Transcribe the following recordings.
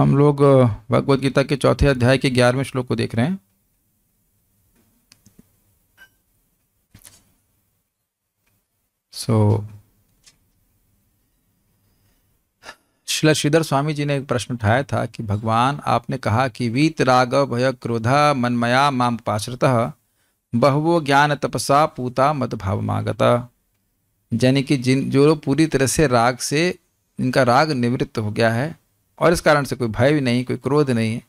हम लोग भगवद गीता के चौथे अध्याय के ग्यारहवें श्लोक को देख रहे हैं सो so, श्री श्रीधर स्वामी जी ने एक प्रश्न उठाया था कि भगवान आपने कहा कि वीत राग भय क्रोधा मनमया माम पाश्रत बहवो ज्ञान तपसा पूता मत भाव मागता यानी कि जिन जो लोग पूरी तरह से राग से इनका राग निवृत्त हो गया है और इस कारण से कोई भय भी नहीं कोई क्रोध नहीं है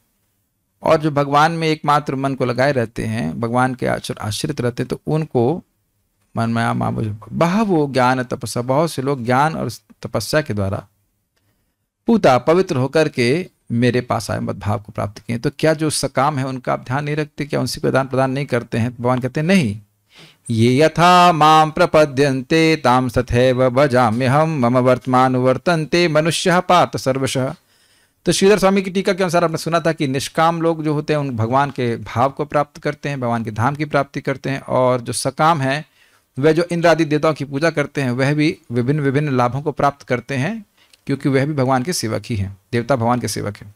और जो भगवान में एकमात्र मन को लगाए रहते हैं भगवान के आश्रित रहते हैं तो उनको मन माया माँ बह वो ज्ञान तपस्या बहुत से लोग ज्ञान और तपस्या के द्वारा पूता पवित्र होकर के मेरे पास आए मदभाव को प्राप्त किए तो क्या जो सकाम है उनका आप ध्यान नहीं रखते क्या उनसे कोई दान प्रदान नहीं करते हैं भगवान कहते हैं नहीं ये यथा माम प्रपद्यंते ताम सथैव भजाम्य हम मम वर्तमान वर्तनते मनुष्य पात सर्वशः तो श्रीधर स्वामी की टीका के अनुसार आपने सुना था कि निष्काम लोग जो होते हैं उन भगवान के भाव को प्राप्त करते हैं भगवान के धाम की प्राप्ति करते हैं और जो सकाम हैं वह जो इंद्र आदि देवताओं की पूजा करते हैं वह भी विभिन्न विभिन्न लाभों को प्राप्त करते हैं क्योंकि वह भी भगवान के सेवक ही हैं देवता भगवान के सेवक हैं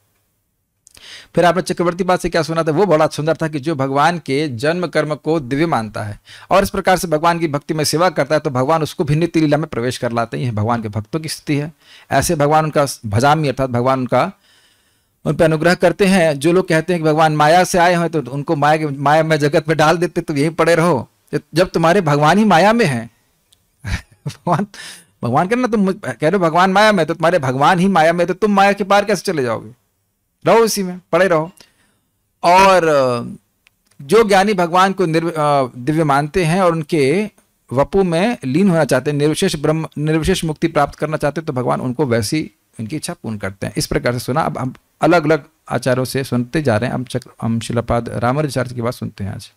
फिर आपने चक्रवर्ती बात से क्या सुना था वो बड़ा सुंदर था कि जो भगवान के जन्म कर्म को दिव्य मानता है और इस प्रकार से भगवान की भक्ति में सेवा करता है तो भगवान उसको भी नित्य लीला में प्रवेश कर लाते हैं भगवान के भक्तों की स्थिति है ऐसे भगवान उनका भजामी अर्थात भगवान उनका उन पर अनुग्रह करते हैं जो लोग कहते हैं कि भगवान माया से आए हैं तो उनको माया माया में जगत में डाल देते तो यहीं पड़े रहो जब तुम्हारे भगवान ही माया में है भगवान भगवान कहना तुम कह रहे हो भगवान माया में तो तुम्हारे भगवान ही माया में तो तुम माया के पार कैसे चले जाओगे रहो इसी में पड़े रहो और जो ज्ञानी भगवान को निर्व दिव्य मानते हैं और उनके वपु में लीन होना चाहते हैं निर्विशेष ब्रह्म निर्विशेष मुक्ति प्राप्त करना चाहते हैं तो भगवान उनको वैसी उनकी इच्छा पूर्ण करते हैं इस प्रकार से सुना अब हम अलग अलग आचार्यों से सुनते जा रहे हैं हम चक्र हम शिलापाद रामानुजाचार्य की बात सुनते हैं आज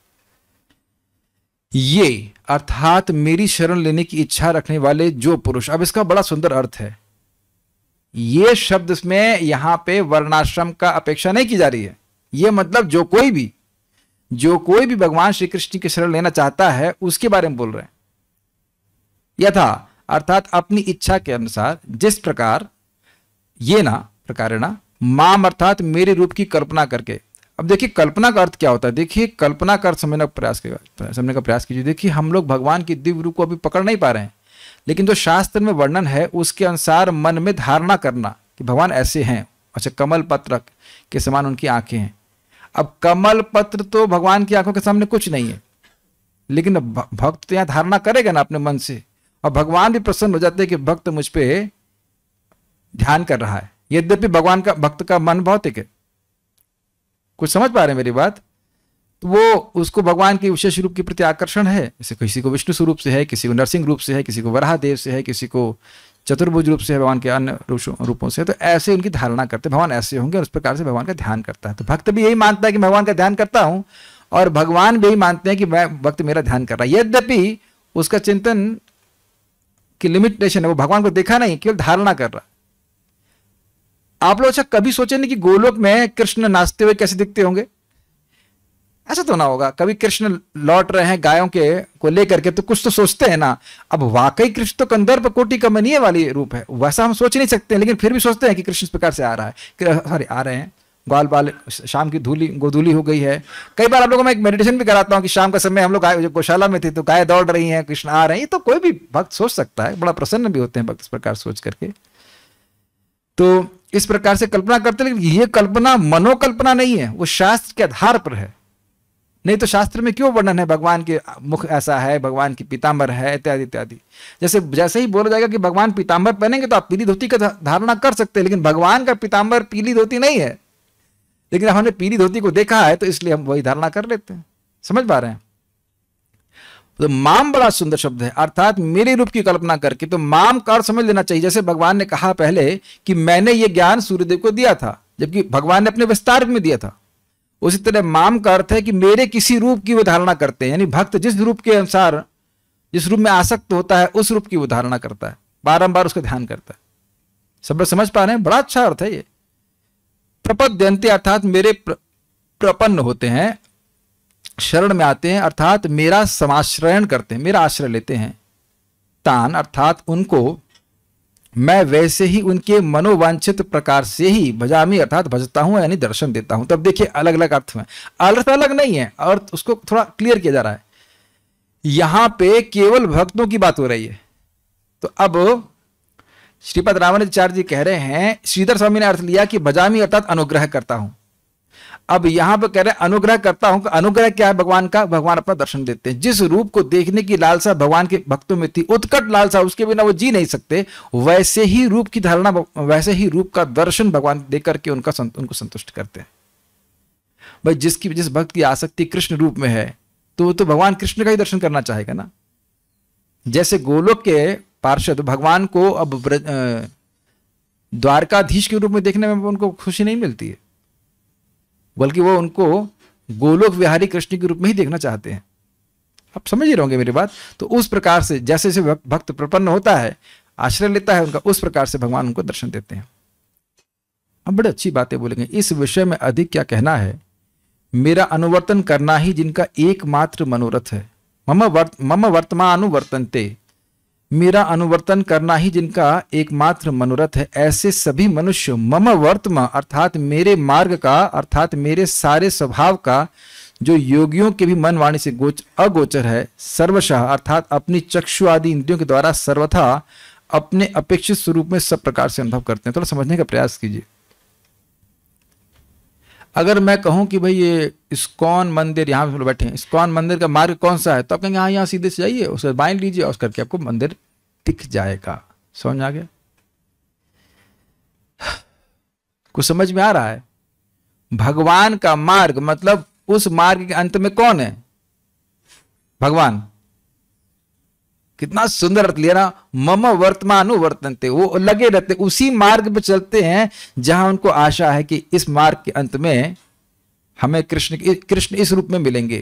ये अर्थात मेरी शरण लेने की इच्छा रखने वाले जो पुरुष अब इसका बड़ा सुंदर अर्थ है ये शब्द में यहां पे वर्णाश्रम का अपेक्षा नहीं की जा रही है ये मतलब जो कोई भी जो कोई भी भगवान श्री कृष्ण की शरण लेना चाहता है उसके बारे में बोल रहे हैं यथा अर्थात अपनी इच्छा के अनुसार जिस प्रकार ये ना प्रकार ना माम अर्थात मेरे रूप की कल्पना करके अब देखिए कल्पना का अर्थ क्या होता है देखिए कल्पना का अर्थ समझने का प्रयास समझने का प्रयास कीजिए देखिए हम लोग भगवान की दिव्य रूप को अभी पकड़ नहीं पा रहे हैं लेकिन जो शास्त्र में वर्णन है उसके अनुसार मन में धारणा करना कि भगवान ऐसे हैं अच्छा कमल पत्र के समान उनकी आंखें हैं अब कमल पत्र तो भगवान की आंखों के सामने कुछ नहीं है लेकिन भक्त तो यहाँ धारणा करेगा ना अपने मन से और भगवान भी प्रसन्न हो जाते हैं कि भक्त मुझ पर ध्यान कर रहा है यद्यपि भगवान का भक्त का मन भौतिक है कुछ समझ पा रहे हैं मेरी बात तो वो उसको भगवान के विशेष रूप के प्रति आकर्षण है जैसे किसी को विष्णु स्वरूप से है किसी को नरसिंह रूप से है किसी को वराह देव से है किसी को चतुर्भुज रूप से है भगवान के अन्य रूपों से तो ऐसे उनकी धारणा करते भगवान ऐसे होंगे और उस प्रकार से भगवान का ध्यान करता है तो भक्त भी यही मानता है कि भगवान का ध्यान करता हूँ और भगवान भी यही मानते हैं कि मैं भक्त मेरा ध्यान कर रहा है यद्यपि उसका चिंतन की लिमिटेशन है वो भगवान को देखा नहीं केवल धारणा कर रहा आप लोग अच्छा कभी सोचे नहीं कि गोलोक में कृष्ण नाचते हुए कैसे दिखते होंगे ऐसा तो ना होगा कभी कृष्ण लौट रहे हैं गायों के को लेकर के तो कुछ तो सोचते हैं ना अब वाकई कृष्ण तो कंदर्प कोटि कमनीय वाली रूप है वैसा हम सोच नहीं सकते हैं लेकिन फिर भी सोचते हैं कि कृष्ण इस प्रकार से आ रहा है सॉरी आ रहे हैं ग्वाल बाल शाम की धूली गोधूली हो गई है कई बार आप लोगों में एक मेडिटेशन भी कराता हूँ कि शाम का समय हम लोग गाय गौशाला में थे तो गाय दौड़ रही हैं कृष्ण आ रहे हैं तो कोई भी भक्त सोच सकता है बड़ा प्रसन्न भी होते हैं भक्त इस प्रकार सोच करके तो इस प्रकार से कल्पना करते लेकिन ये कल्पना मनोकल्पना नहीं है वो शास्त्र के आधार पर है नहीं तो शास्त्र में क्यों वर्णन है भगवान के मुख ऐसा है भगवान की पीताम्बर है इत्यादि इत्यादि जैसे जैसे ही बोला जाएगा कि भगवान पीताम्बर पहनेंगे तो आप पीली धोती का धारणा कर सकते हैं लेकिन भगवान का पीताम्बर पीली धोती नहीं है लेकिन हमने पीली धोती को देखा है तो इसलिए हम वही धारणा कर लेते हैं समझ पा रहे हैं तो माम बड़ा सुंदर शब्द है अर्थात मेरे रूप की कल्पना करके तो माम का समझ लेना चाहिए जैसे भगवान ने कहा पहले कि मैंने ये ज्ञान सूर्यदेव को दिया था जबकि भगवान ने अपने विस्तार में दिया था उसी तरह माम का अर्थ है कि मेरे किसी रूप की वो धारणा करते हैं यानी भक्त जिस रूप के अनुसार जिस रूप में आसक्त होता है उस रूप की वो धारणा करता है बारम्बार उसका ध्यान करता है सब लोग समझ पा रहे हैं बड़ा अच्छा अर्थ है ये प्रपद्यंते अर्थात मेरे प्रपन्न होते हैं शरण में आते हैं अर्थात मेरा समाश्रयण करते हैं मेरा आश्रय लेते हैं तान अर्थात उनको मैं वैसे ही उनके मनोवांछित प्रकार से ही भजामी अर्थात भजता हूँ यानी दर्शन देता हूँ तब देखिए अलग अलग अर्थ में अर्थ अलग नहीं है और उसको थोड़ा क्लियर किया जा रहा है यहां पे केवल भक्तों की बात हो रही है तो अब श्रीपद रामाचार्य जी कह रहे हैं श्रीधर स्वामी ने अर्थ लिया कि भजामी अर्थात अनुग्रह करता हूं अब यहां पर कह रहे हैं अनुग्रह करता हूं अनुग्रह क्या है भगवान का भगवान अपना दर्शन देते हैं जिस रूप को देखने की लालसा भगवान के भक्तों में थी उत्कट लालसा उसके बिना वो जी नहीं सकते वैसे ही रूप की धारणा वैसे ही रूप का दर्शन भगवान देकर के उनका संत, उनको संतुष्ट करते हैं भाई जिसकी जिस भक्त की आसक्ति कृष्ण रूप में है तो वो तो भगवान कृष्ण का ही दर्शन करना चाहेगा ना जैसे गोलोक के पार्षद भगवान को अब द्वारकाधीश के रूप में देखने में उनको खुशी नहीं मिलती है बल्कि वो उनको गोलोक विहारी कृष्ण के रूप में ही देखना चाहते हैं आप समझ ही रहोगे मेरी बात तो उस प्रकार से जैसे जैसे भक्त प्रपन्न होता है आश्रय लेता है उनका उस प्रकार से भगवान उनको दर्शन देते हैं अब बड़ी अच्छी बातें बोलेंगे इस विषय में अधिक क्या कहना है मेरा अनुवर्तन करना ही जिनका एकमात्र मनोरथ है मम वर्त मम वर्तमानुवर्तनते मेरा अनुवर्तन करना ही जिनका एकमात्र मनोरथ है ऐसे सभी मनुष्य मम वर्तमा अर्थात मेरे मार्ग का अर्थात मेरे सारे स्वभाव का जो योगियों के भी मन वाणी से गोच अगोचर है सर्वशः अर्थात अपनी चक्षु आदि इंद्रियों के द्वारा सर्वथा अपने अपेक्षित स्वरूप में सब प्रकार से अनुभव करते हैं थोड़ा तो समझने का प्रयास कीजिए अगर मैं कहूं कि भाई ये इस्कॉन मंदिर यहाँ पे बैठे हैं इस्कॉन मंदिर का मार्ग कौन सा है तो आप कहेंगे हाँ यहाँ सीधे से जाइए उसे बाइन लीजिए और करके आपको मंदिर दिख जाएगा समझ आ गया कुछ समझ में आ रहा है भगवान का मार्ग मतलब उस मार्ग के अंत में कौन है भगवान कितना सुंदर अर्थ लिया ना मम थे वो लगे रहते उसी मार्ग पर चलते हैं जहां उनको आशा है कि इस मार्ग के अंत में हमें कृष्ण कृष्ण इस रूप में मिलेंगे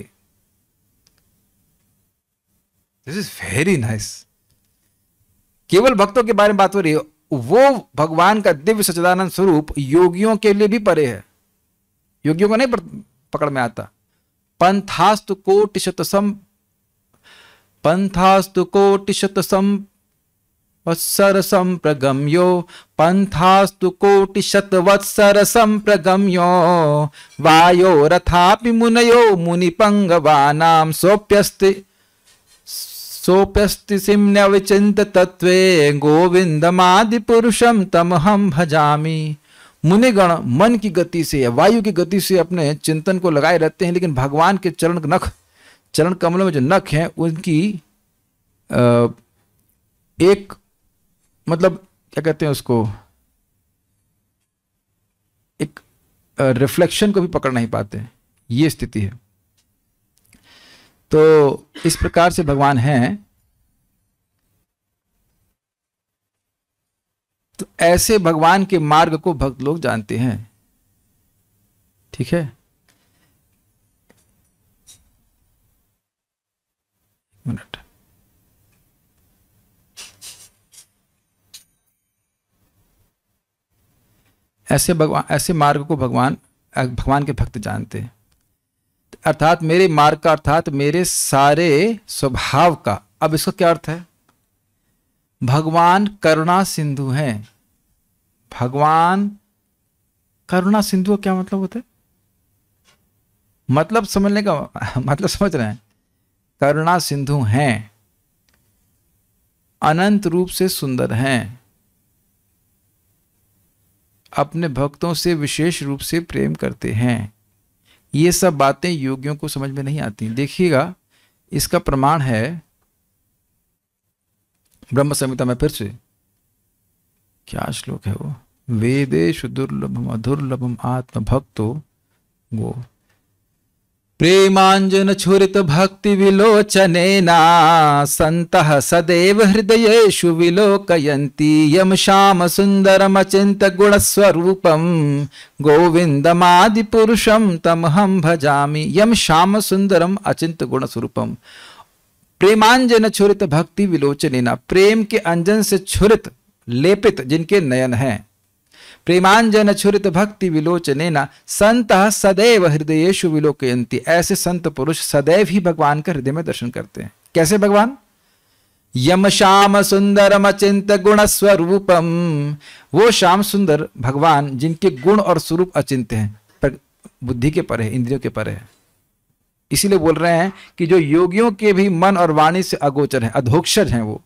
दिस इज वेरी नाइस केवल भक्तों के बारे में बात हो रही है वो भगवान का दिव्य सचिदानंद स्वरूप योगियों के लिए भी परे है योगियों को नहीं पकड़ में आता पंथास्तु कोटिशतम पंथास्तु कोटिशत वत्सर संप्रगम्यो पंथास्तु कोटिशत वत्सर संप्रगम्यो वायो रथापि मुनयो मुनिपंगवानाम सोप्यस्ति सोप्यस्ति सिम्यविचिन्त तत्वे गोविंदमादिपुरुषम तमहम भजामि मुनिगण मन की गति से वायु की गति से अपने चिंतन को लगाए रहते हैं लेकिन भगवान के चरण नख चरण कमलों में जो नख हैं उनकी एक मतलब क्या कहते हैं उसको एक रिफ्लेक्शन को भी पकड़ नहीं पाते ये स्थिति है तो इस प्रकार से भगवान हैं तो ऐसे भगवान के मार्ग को भक्त लोग जानते हैं ठीक है मिनट ऐसे भगवान ऐसे मार्ग को भगवान भगवान के भक्त जानते हैं अर्थात मेरे मार्ग का अर्थात मेरे सारे स्वभाव का अब इसका क्या अर्थ है भगवान करुणा सिंधु हैं भगवान करुणा सिंधु का क्या मतलब होता है मतलब समझने का मतलब समझ रहे हैं करुणा सिंधु हैं अनंत रूप से सुंदर हैं अपने भक्तों से विशेष रूप से प्रेम करते हैं ये सब बातें योगियों को समझ में नहीं आती देखिएगा इसका प्रमाण है ब्रह्म संहिता में फिर से क्या श्लोक है वो वेदेश दुर्लभम अधुर्लभम आत्मभक्तो गो प्रेमांजन छुरित भक्ति विलोचनेन सन्तः सदैव हृदयेषु विलोकयन्ति यम श्याम सुन्दरमचिन्त गुणस्वरूपं तम हम भजामि यम श्याम सुंदरम अचिंत स्वरूपम प्रेमांजन छुरित भक्ति विलोचनेना प्रेम के अंजन से छुरित लेपित जिनके नयन हैं प्रेमांजन छुरित भक्ति विलोचने न संत सदैव शु विलोकयंती ऐसे संत पुरुष सदैव ही भगवान का हृदय में दर्शन करते हैं कैसे भगवान यम श्याम सुंदरम अचिंत गुण स्वरूपम वो श्याम सुंदर भगवान जिनके गुण और स्वरूप अचिंत हैं बुद्धि के पर है इंद्रियों के पर है इसीलिए बोल रहे हैं कि जो योगियों के भी मन और वाणी से अगोचर है अधोक्षर हैं वो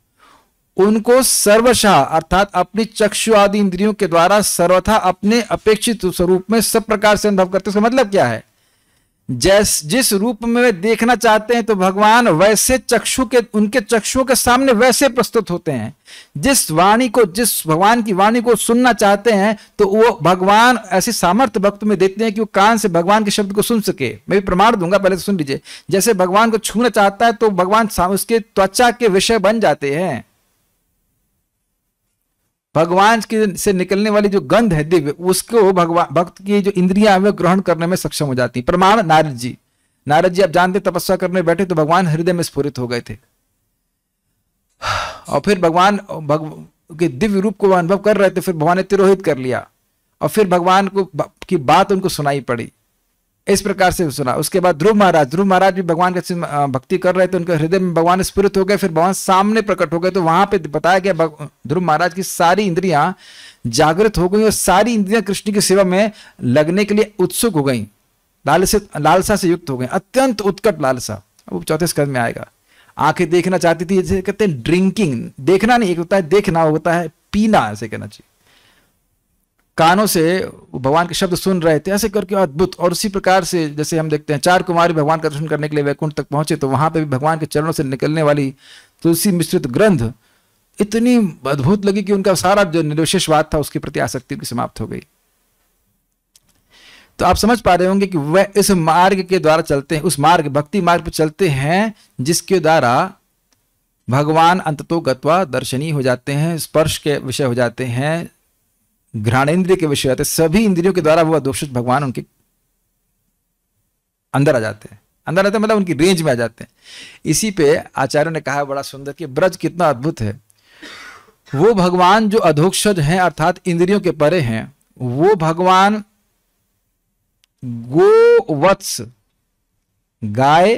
उनको सर्वशा अर्थात अपनी चक्षु आदि इंद्रियों के द्वारा सर्वथा अपने अपेक्षित स्वरूप में सब प्रकार से अनुभव करते उसका मतलब क्या है जैस जिस रूप में वे देखना चाहते हैं तो भगवान वैसे चक्षु के उनके चक्षुओं के सामने वैसे प्रस्तुत होते हैं जिस वाणी को जिस भगवान की वाणी को सुनना चाहते हैं तो वो भगवान ऐसी सामर्थ्य भक्त में देते हैं कि वो कान से भगवान के शब्द को सुन सके मैं भी प्रमाण दूंगा पहले तो सुन लीजिए जैसे भगवान को छूना चाहता है तो भगवान उसके त्वचा के विषय बन जाते हैं भगवान की से निकलने वाली जो गंध है दिव्य उसको भगवान भक्त की जो इंद्रिया है ग्रहण करने में सक्षम हो जाती प्रमाण नारद जी नारद जी आप जानते तपस्या करने बैठे तो भगवान हृदय में स्फुरित हो गए थे और फिर भगवान भग, के दिव्य रूप को अनुभव कर रहे थे फिर भगवान ने तिरोहित कर लिया और फिर भगवान को की बात उनको सुनाई पड़ी इस प्रकार से सुना उसके बाद ध्रुव महाराज ध्रुव महाराज भी भगवान के भक्ति कर रहे थे उनके हृदय में भगवान स्पुरित हो गए फिर भगवान सामने प्रकट हो गए तो वहां पे बताया गया ध्रुव महाराज की सारी इंद्रियां जागृत हो गई और सारी इंद्रियां कृष्ण की सेवा में लगने के लिए उत्सुक हो गई लालसित लालसा से युक्त हो गई अत्यंत उत्कट लालसा अब चौथे स्कंद में आएगा आंखें देखना चाहती थी जैसे कहते हैं ड्रिंकिंग देखना नहीं एक होता है देखना होता है पीना ऐसे कहना चाहिए कानों से भगवान के शब्द सुन रहे थे ऐसे करके अद्भुत और उसी प्रकार से जैसे हम देखते हैं चार कुमारी भगवान का दर्शन करने के लिए वैकुंठ तक पहुंचे तो वहां पे भी भगवान के चरणों से निकलने वाली तुलसी मिश्रित ग्रंथ इतनी अद्भुत लगी कि उनका सारा जो निर्विशेषवाद था उसके प्रति आसक्ति भी समाप्त हो गई तो आप समझ पा रहे होंगे कि वह इस मार्ग के द्वारा चलते हैं उस मार्ग भक्ति मार्ग पर चलते हैं जिसके द्वारा भगवान अंततो गत्वा दर्शनीय हो जाते हैं स्पर्श के विषय हो जाते हैं घ्राणेन्द्रिय के विषय आते सभी इंद्रियों के द्वारा वो अदोषित भगवान उनके अंदर आ जाते हैं अंदर आते मतलब उनकी रेंज में आ जाते हैं इसी पे आचार्य ने कहा बड़ा सुंदर कि ब्रज कितना अद्भुत है वो भगवान जो अधोक्षज हैं अर्थात इंद्रियों के परे हैं वो भगवान गोवत्स गाय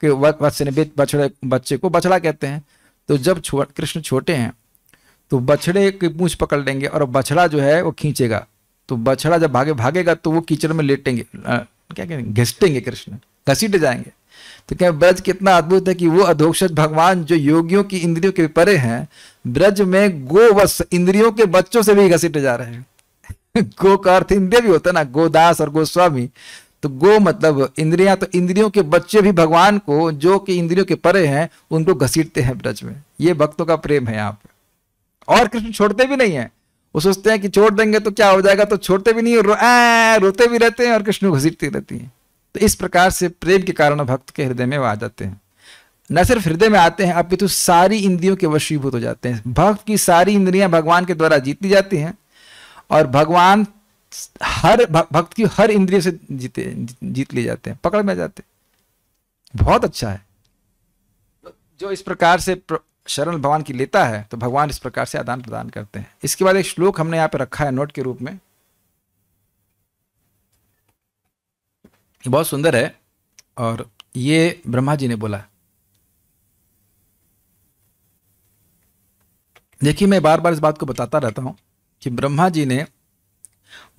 के वत्स बछड़े बच्चे को बछड़ा कहते हैं तो जब छो, कृष्ण छोटे हैं तो बछड़े की पूछ पकड़ लेंगे और बछड़ा जो है वो खींचेगा तो बछड़ा जब भागे भागेगा तो वो कीचड़ में लेटेंगे क्या कहेंगे घिसटेंगे कृष्ण घसीट जाएंगे तो क्या ब्रज कितना अद्भुत है कि वो अधोक्षज भगवान जो योगियों की इंद्रियों के परे हैं ब्रज में गोवश इंद्रियों के बच्चों से भी घसीट जा रहे हैं गो का अर्थ इंद्रिय भी होता है ना गोदास और गोस्वामी तो गो मतलब इंद्रिया तो इंद्रियों के बच्चे भी भगवान को जो कि इंद्रियों के परे हैं उनको घसीटते हैं ब्रज में ये भक्तों का प्रेम है यहाँ पे और कृष्ण छोड़ते भी नहीं है वो सोचते हैं कि छोड़ देंगे तो क्या हो जाएगा तो छोड़ते भी नहीं रो, आ, रोते भी रहते हैं और कृष्ण घसीटती रहती है तो इस प्रकार से प्रेम के कारण भक्त के हृदय में वो आ जाते हैं न सिर्फ हृदय में आते हैं अपितु तो सारी इंद्रियों के वशीभूत हो जाते हैं भक्त की सारी इंद्रियां भगवान के द्वारा जीती जाती हैं और भगवान हर भक्त की हर इंद्रिय से जीते जीत लिए जाते हैं पकड़ में जाते हैं बहुत अच्छा है जो इस प्रकार से प्र, शरण भगवान की लेता है तो भगवान इस प्रकार से आदान प्रदान करते हैं इसके बाद एक श्लोक हमने यहाँ पर रखा है नोट के रूप में ये बहुत सुंदर है और ये ब्रह्मा जी ने बोला देखिए मैं बार बार इस बात को बताता रहता हूं कि ब्रह्मा जी ने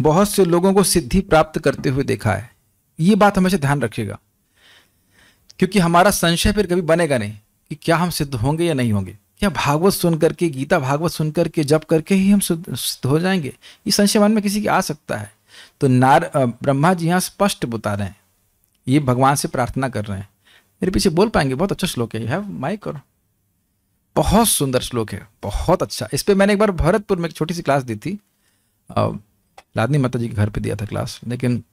बहुत से लोगों को सिद्धि प्राप्त करते हुए देखा है ये बात हमेशा ध्यान रखिएगा क्योंकि हमारा संशय फिर कभी बनेगा नहीं कि क्या हम सिद्ध होंगे या नहीं होंगे क्या भागवत सुन करके गीता भागवत सुन करके जप करके ही हम सिद्ध हो जाएंगे ये संशय मन में किसी की आ सकता है तो नार ब्रह्मा जी यहाँ स्पष्ट बता रहे हैं ये भगवान से प्रार्थना कर रहे हैं मेरे पीछे बोल पाएंगे बहुत अच्छा श्लोक है हैव बहुत सुंदर श्लोक है बहुत अच्छा इस पर मैंने एक बार भरतपुर में एक छोटी सी क्लास दी थी लादनी माता जी के घर पे दिया था क्लास लेकिन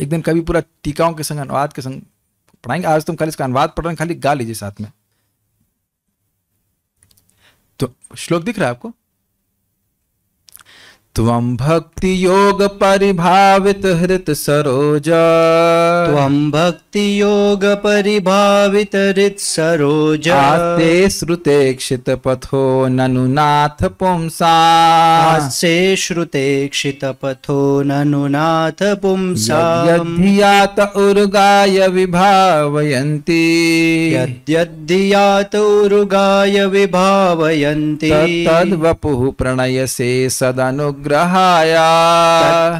एक दिन कभी पूरा टीकाओं के संग अनुवाद के संग पढ़ाएंगे आज तुम तो खाली इसका अनुवाद पढ़ रहे हैं खाली गा लीजिए साथ में तो श्लोक दिख रहा है आपको त्वं भक्ति योग परिभावित हृत सरोज त्वं भक्ति भक्ति योग परिभावित ऋत सरोज आस्ते श्रुते क्षित पथो ननुनाथ पुंसा आस्ते श्रुते क्षित पथो ननुनाथ पुंसा यद्धियात उर्गाय विभावयन्ति यद्यद्धियात उर्गाय विभावयन्ति तद्वपुः प्रणयसे सदनुग्रहाय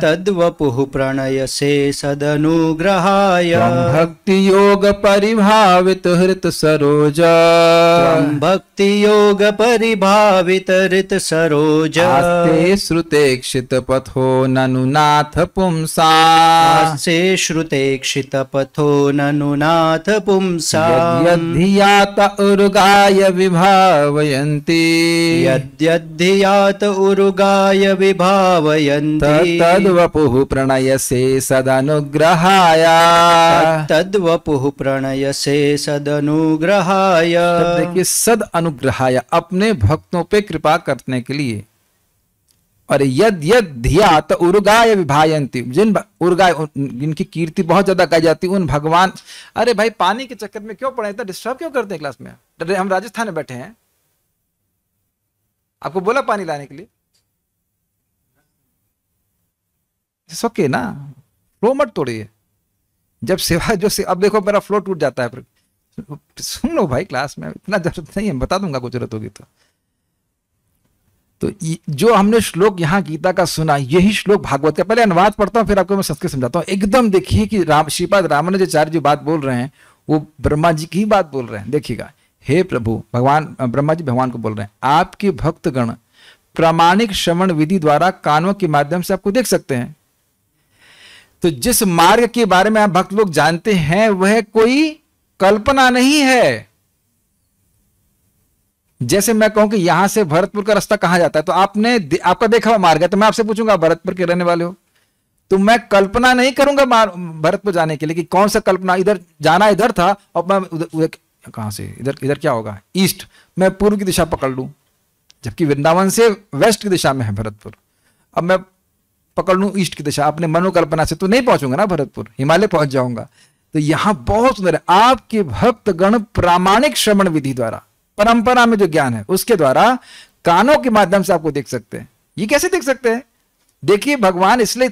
तद्वपुः प्रणयसे सदनुग्रहाय ब्रह्म योग परिभावित भक्ति योग परिभावित पथो श्रुतेक्षितपथो नाथ पुंसा से श्रुतेक्षितपथो नाथ पुंसा यद्यात उरुगाय विभावयन्ति यद्यद्धियात उरुगाय विभावयन्ति तद्वपुः प्रणयसे सदनुग्रहाय तद्वपुः प्रणयसे सदनुग्रहाय देखिए सद अनुग्रहाय अपने भक्तों पे कृपा करने के लिए और यद यद धिया तो उर्गाय विभायंती जिन उर्गाय जिनकी कीर्ति बहुत ज्यादा गाई जाती उन भगवान अरे भाई पानी के चक्कर में क्यों पढ़े इतना डिस्टर्ब क्यों करते हैं क्लास में अरे हम राजस्थान में बैठे हैं आपको बोला पानी लाने के लिए सके ना रोमट तोड़िए जब सेवा जो से, अब देखो मेरा फ्लो टूट जाता है सुन लो भाई क्लास में इतना जरूरत नहीं है बता दूंगा कुछ जरूरत होगी तो तो जो हमने श्लोक यहाँ गीता का सुना यही श्लोक भागवत का पहले अनुवाद पढ़ता हूँ फिर आपको मैं संस्कृत समझाता हूँ एकदम देखिए कि राम श्रीपाद रामानुजाचार्य जो बात बोल रहे हैं वो ब्रह्मा जी की बात बोल रहे हैं देखिएगा हे प्रभु भगवान ब्रह्मा जी भगवान को बोल रहे हैं आपके भक्तगण प्रामाणिक श्रवण विधि द्वारा कानों के माध्यम से आपको देख सकते हैं तो जिस मार्ग के बारे में आप भक्त लोग जानते हैं वह कोई कल्पना नहीं है जैसे मैं कहूं कि यहां से भरतपुर का रास्ता कहां जाता है तो आपने आपका देखा हुआ मार्ग है तो मैं आपसे पूछूंगा भरतपुर के रहने वाले हो तो मैं कल्पना नहीं करूंगा भरतपुर जाने के लिए कि कौन सा कल्पना इधर जाना इधर था और मैं उधर उधर कहां से इधर इधर क्या होगा ईस्ट मैं पूर्व की दिशा पकड़ लू जबकि वृंदावन से वेस्ट की दिशा में है भरतपुर अब मैं पकड़ लूँ ईस्ट की दिशा अपने मनोकल्पना से तो नहीं पहुंचूंगा ना भरतपुर हिमालय पहुंच जाऊंगा तो यहाँ बहुत सुंदर है आपके भक्तगण प्रामाणिक श्रवण विधि द्वारा परंपरा में जो ज्ञान है उसके द्वारा कानों के माध्यम से आपको देख सकते हैं ये कैसे देख सकते हैं देखिए भगवान इसलिए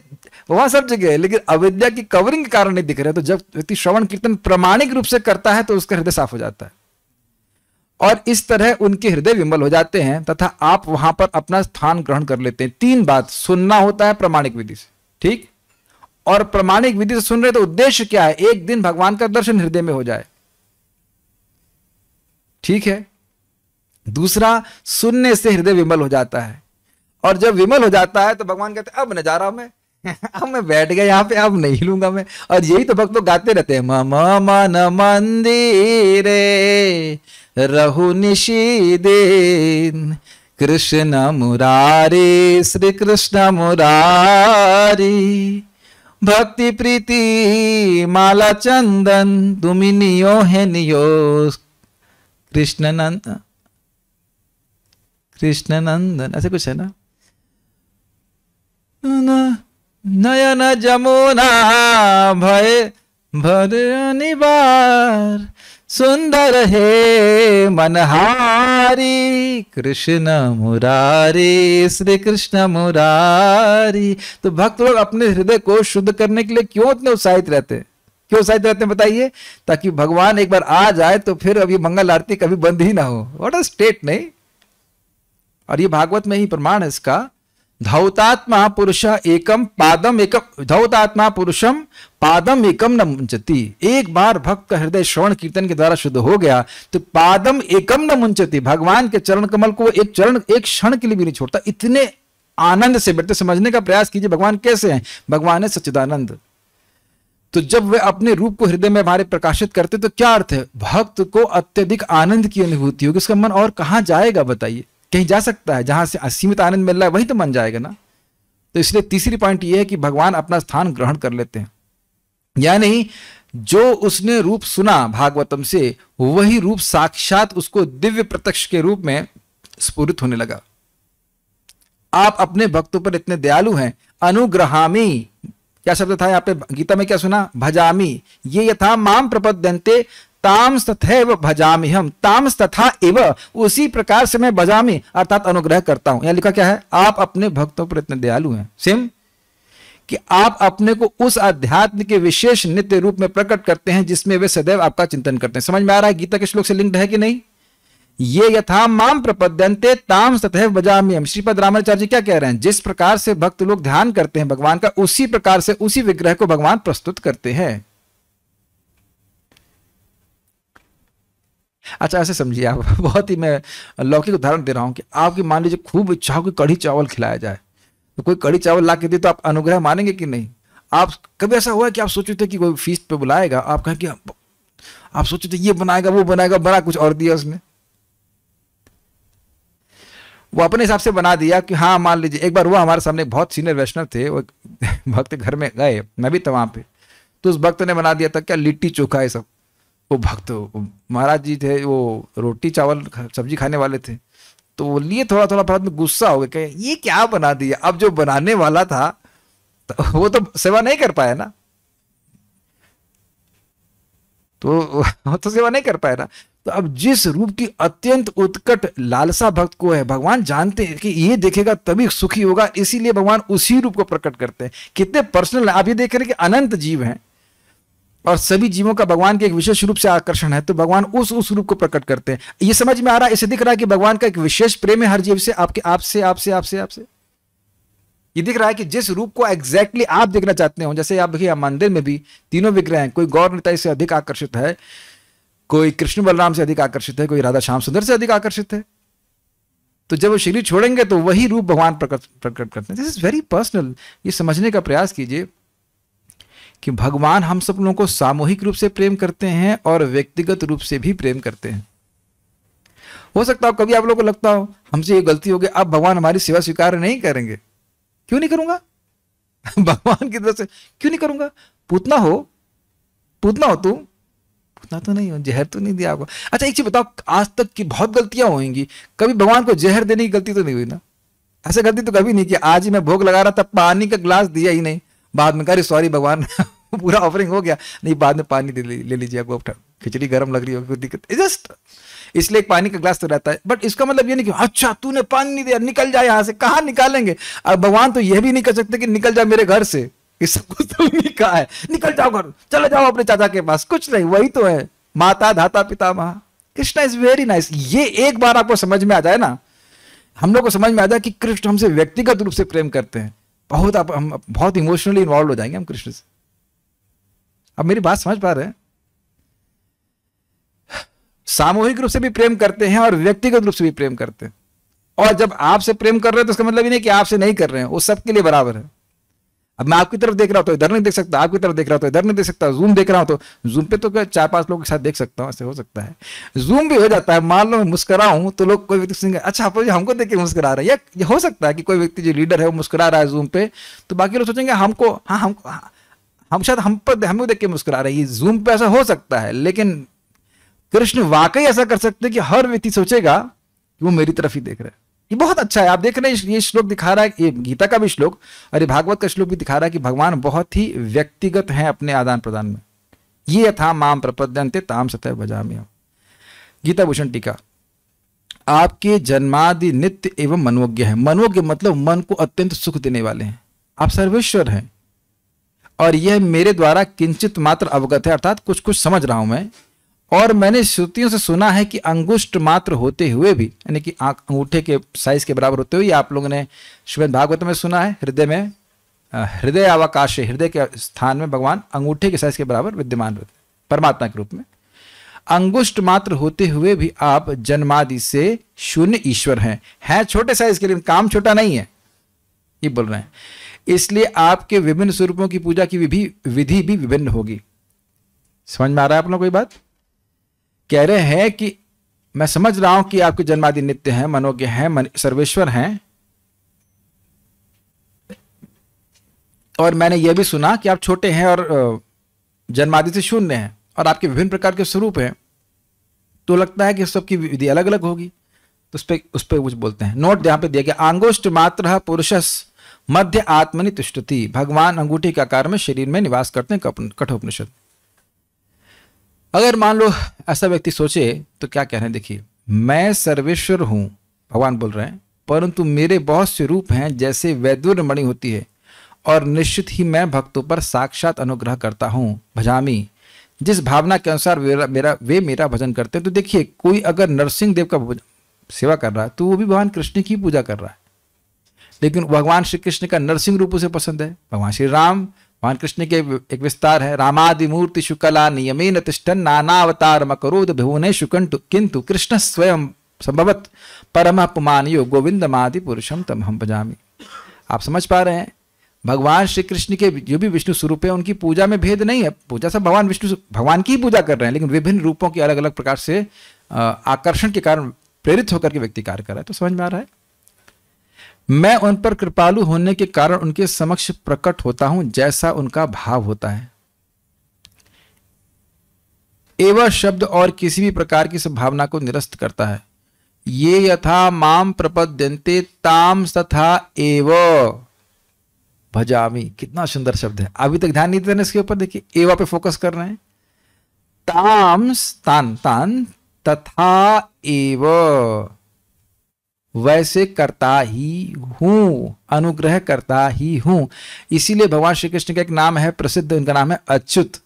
वहां सब जगह है लेकिन अविद्या की कवरिंग के कारण नहीं दिख रहे तो जब व्यक्ति श्रवण कीर्तन प्रमाणिक रूप से करता है तो उसका हृदय साफ हो जाता है और इस तरह उनके हृदय विमल हो जाते हैं तथा आप वहां पर अपना स्थान ग्रहण कर लेते हैं तीन बात सुनना होता है प्रमाणिक विधि से ठीक और प्रमाणिक विधि से सुन रहे तो उद्देश्य क्या है एक दिन भगवान का दर्शन हृदय में हो जाए ठीक है दूसरा सुनने से हृदय विमल हो जाता है और जब विमल हो जाता है तो भगवान कहते अब न जा रहा मैं अब मैं बैठ गया यहाँ पे अब नहीं लूंगा मैं और यही तो भक्त लोग गाते रहते हैं मम मन मंदिर रहु निशी कृष्ण मुरारी श्री कृष्ण मुरारी भक्ति प्रीति माला चंदन तुम नियो है नियो कृष्ण नंद कृष्ण नंदन ऐसे कुछ है ना ना नयन जमुना भय भर अनिवार सुंदर हे मनहारी कृष्ण मुरारी श्री कृष्ण मुरारी तो भक्त लोग अपने हृदय को शुद्ध करने के लिए क्यों इतने उत्साहित रहते हैं क्यों उत्साहित रहते हैं बताइए ताकि भगवान एक बार आ जाए तो फिर अभी मंगल आरती कभी बंद ही ना हो व्हाट अ स्टेट नहीं और ये भागवत में ही प्रमाण है इसका धौतात्मा पुरुष एकम पादम एक धौतात्मा पुरुषम पादम एकम न मुंचती एक बार भक्त का हृदय श्रवण कीर्तन के द्वारा शुद्ध हो गया तो पादम एकम न मुंचती भगवान के चरण कमल को एक चरण एक क्षण के लिए भी नहीं छोड़ता इतने आनंद से बैठते समझने का प्रयास कीजिए भगवान कैसे हैं भगवान है सच्चिदानंद तो जब वे अपने रूप को हृदय में हमारे प्रकाशित करते तो क्या अर्थ है भक्त को अत्यधिक आनंद की अनुभूति होगी उसका मन और कहा जाएगा बताइए कहीं जा सकता है जहां से असीमित आनंद मिल रहा है वही तो मन जाएगा ना तो इसलिए तीसरी पॉइंट यह है कि भगवान अपना स्थान ग्रहण कर लेते हैं यानी जो उसने रूप सुना भागवतम से वही रूप साक्षात उसको दिव्य प्रत्यक्ष के रूप में स्फुरित होने लगा आप अपने भक्तों पर इतने दयालु हैं अनुग्रहामी क्या शब्द था पे गीता में क्या सुना भजामी ये यथा माम प्रपद्यंते तामस तथैव भजामी हम तामस तथा एव उसी प्रकार से मैं बजामी अर्थात अनुग्रह करता हूं यहां लिखा क्या है आप अपने भक्तों पर इतने दयालु हैं सिम कि आप अपने को उस अध्यात्म के विशेष नित्य रूप में प्रकट करते हैं जिसमें वे सदैव आपका चिंतन करते हैं समझ में आ रहा है गीता के श्लोक से लिंक है कि नहीं ये यथा माम प्रपद्यंते ताम बजामी हम श्रीपद रामाचार्य जी क्या कह रहे हैं जिस प्रकार से भक्त लोग ध्यान करते हैं भगवान का उसी प्रकार से उसी विग्रह को भगवान प्रस्तुत करते हैं अच्छा ऐसे समझिए आप बहुत ही मैं लौकिक उदाहरण दे रहा हूँ कि आपकी मान लीजिए खूब इच्छा हो कि कढ़ी चावल खिलाया जाए तो कोई कढ़ी चावल ला के दे तो आप अनुग्रह मानेंगे कि नहीं आप कभी ऐसा हुआ कि आप सोचे थे कि कोई फीस पे बुलाएगा आप कहें कि आप, आप सोचे थे ये बनाएगा वो बनाएगा बड़ा कुछ और दिया उसने वो अपने हिसाब से बना दिया कि हाँ मान लीजिए एक बार वो हमारे सामने बहुत सीनियर वैष्णव थे वो भक्त घर में गए मैं भी था वहाँ पे तो उस भक्त ने बना दिया था क्या लिट्टी चोखा है सब वो भक्त महाराज जी थे वो रोटी चावल सब्जी खाने वाले थे तो वो लिए थोड़ा थोड़ा प्रसाद में गुस्सा हो गया ये क्या बना दिया अब जो बनाने वाला था तो वो तो सेवा नहीं कर पाया ना तो वो तो सेवा नहीं कर पाया ना तो अब जिस रूप की अत्यंत उत्कट लालसा भक्त को है भगवान जानते हैं कि ये देखेगा तभी सुखी होगा इसीलिए भगवान उसी रूप को प्रकट करते हैं कितने पर्सनल आप ये देख रहे हैं कि अनंत जीव हैं और सभी जीवों का भगवान के एक विशेष रूप से आकर्षण है तो भगवान उस उस रूप को प्रकट करते हैं ये समझ में आ रहा है इसे दिख रहा है कि भगवान का एक विशेष प्रेम है हर जीव से आपके आपसे आपसे आपसे आपसे ये दिख रहा है कि जिस रूप को एग्जैक्टली आप देखना चाहते हो जैसे आप देखिए मंदिर में भी तीनों विग्रह हैं कोई गौर नेता से अधिक आकर्षित है कोई कृष्ण बलराम से अधिक आकर्षित है कोई राधा श्याम सुंदर से अधिक आकर्षित है तो जब वो शरीर छोड़ेंगे तो वही रूप भगवान प्रकट प्रकट करते हैं दिस इज वेरी पर्सनल ये समझने का प्रयास कीजिए कि भगवान हम सब लोगों को सामूहिक रूप से प्रेम करते हैं और व्यक्तिगत रूप से भी प्रेम करते हैं हो सकता हो कभी आप लोगों को लगता हो हमसे ये गलती हो गई अब भगवान हमारी सेवा स्वीकार नहीं करेंगे क्यों नहीं करूंगा भगवान की तरफ से क्यों नहीं करूंगा पूतना हो पूतना हो तुम पूतना तो नहीं हो जहर तो नहीं दिया आपको अच्छा एक चीज बताओ आज तक की बहुत गलतियां होंगी कभी भगवान को जहर देने की गलती तो नहीं हुई ना ऐसे गलती तो कभी नहीं की आज ही मैं भोग लगा रहा था पानी का गिलास दिया ही नहीं बाद में कह सॉरी भगवान पूरा ऑफरिंग हो गया नहीं बाद में पानी ले लीजिए आपको खिचड़ी गर्म लग रही होगी दिक्कत जस्ट इसलिए एक पानी का ग्लास तो रहता है बट इसका मतलब ये नहीं कि अच्छा तूने पानी नहीं दिया निकल जाए यहाँ से कहाँ निकालेंगे अब भगवान तो यह भी नहीं कर सकते कि निकल जाए मेरे घर से सब कुछ तो नहीं कहा है निकल जाओ घर चले जाओ अपने चाचा के पास कुछ नहीं वही तो है माता धाता पिता महा कृष्णा इज वेरी नाइस ये एक बार आपको समझ में आ जाए ना हम लोग को समझ में आ जाए कि कृष्ण हमसे व्यक्तिगत रूप से प्रेम करते हैं बहुत आप हम बहुत इमोशनली इन्वॉल्व हो जाएंगे हम कृष्ण से अब मेरी बात समझ पा रहे हैं सामूहिक रूप से भी प्रेम करते हैं और व्यक्तिगत रूप से भी प्रेम करते हैं और जब आपसे प्रेम कर रहे हैं तो उसका मतलब ये नहीं कि आपसे नहीं कर रहे हैं वो सबके लिए बराबर है अब मैं आपकी तरफ देख रहा हूं तो इधर नहीं देख सकता आपकी तरफ देख रहा हूं तो इधर नहीं देख सकता जूम देख रहा हूं तो जूम पे तो क्या चार पांच लोगों के साथ देख सकता हूं ऐसे हो सकता है जूम भी हो जाता है मान लो मैं मुस्कुरा हूं तो लोग कोई व्यक्ति सुनेंगे अच्छा आप हमको देख के मुस्कुरा रहे हैं या हो सकता है कि कोई व्यक्ति जो लीडर है वो मुस्कुरा रहा है जूम पे तो बाकी लोग सोचेंगे हमको हाँ हमको हाँ, हम शायद हम पर हमें देख के मुस्कुरा रहे हैं जूम पे ऐसा हो सकता है लेकिन कृष्ण वाकई ऐसा कर सकते कि हर व्यक्ति सोचेगा कि वो मेरी तरफ ही देख रहे हैं ये बहुत अच्छा है आप देख रहे हैं ये श्लोक दिखा रहा है ये गीता का भी श्लोक अरे भागवत का श्लोक भी दिखा रहा है कि भगवान बहुत ही व्यक्तिगत हैं अपने आदान प्रदान में ये था माम प्रपद्यंते ताम सतह बजामी गीता भूषण टीका आपके जन्मादि नित्य एवं मनोज्ञ है मनोज्ञ मतलब मन को अत्यंत सुख देने वाले हैं आप सर्वेश्वर हैं और यह मेरे द्वारा किंचित मात्र अवगत है अर्थात कुछ कुछ समझ रहा हूं मैं और मैंने श्रुतियों से सुना है कि अंगुष्ट मात्र होते हुए भी यानी कि अंगूठे के साइज के बराबर होते हुए आप लोगों ने श्रीमद भागवत में सुना है हृदय में हृदय अवकाश हृदय के स्थान में भगवान अंगूठे के साइज के बराबर विद्यमान रहते परमात्मा के रूप में अंगुष्ट मात्र होते हुए भी आप जन्मादि से शून्य ईश्वर हैं हैं छोटे साइज के लिए काम छोटा नहीं है ये बोल रहे हैं इसलिए आपके विभिन्न स्वरूपों की पूजा की विधि विधि भी विभिन्न होगी समझ में आ रहा है आप लोग कोई बात कह रहे हैं कि मैं समझ रहा हूं कि आपके जन्मादि नित्य हैं मनोज्ञ हैं मन, सर्वेश्वर हैं और मैंने यह भी सुना कि आप छोटे हैं और जन्मादि से शून्य हैं और आपके विभिन्न प्रकार के स्वरूप हैं तो लगता है कि सबकी विधि अलग अलग होगी तो उस पर उस पर कुछ बोलते हैं नोट यहां पे दिया गया अंगोष्ठ मात्र पुरुषस मध्य आत्मनि तिष्ठति भगवान अंगूठी के आकार में शरीर में निवास करते हैं कठोपनिषद अगर मान लो ऐसा व्यक्ति सोचे तो क्या कह रहे हैं देखिए मैं सर्वेश्वर हूं भगवान बोल रहे हैं परंतु मेरे बहुत से रूप हैं जैसे वैदुर्मणि होती है और निश्चित ही मैं भक्तों पर साक्षात अनुग्रह करता हूँ भजामी जिस भावना के अनुसार मेरा वे मेरा भजन करते हैं तो देखिए कोई अगर नरसिंह देव का सेवा कर रहा है तो वो भी भगवान कृष्ण की पूजा कर रहा है लेकिन भगवान श्री कृष्ण का नरसिंह रूप उसे पसंद है भगवान श्री राम भगवान कृष्ण के एक विस्तार है रामादि मूर्ति शुकला नियमेन तिष्ठन नानावतार मकरोद भुवने शुकंठ किंतु कृष्ण स्वयं संभवत परम अपमान यो गोविंद मादि पुरुषम तम हम बजामी आप समझ पा रहे हैं भगवान श्री कृष्ण के जो भी विष्णु स्वरूप है उनकी पूजा में भेद नहीं है पूजा सब भगवान विष्णु भगवान की ही पूजा कर रहे हैं लेकिन विभिन्न रूपों के अलग अलग प्रकार से आकर्षण के कारण प्रेरित होकर के व्यक्ति कार्य कर रहा है तो समझ में आ रहा है मैं उन पर कृपालु होने के कारण उनके समक्ष प्रकट होता हूं जैसा उनका भाव होता है एवं शब्द और किसी भी प्रकार की संभावना को निरस्त करता है ये यथा माम प्रपद्यंते ताम तथा एव भजामी कितना सुंदर शब्द है अभी तक ध्यान नहीं देने इसके ऊपर देखिए एवा पे फोकस कर रहे हैं ताम तान तान तथा एवं वैसे करता ही हूं अनुग्रह करता ही हूं इसीलिए भगवान श्री कृष्ण का एक नाम है प्रसिद्ध उनका नाम है अच्युत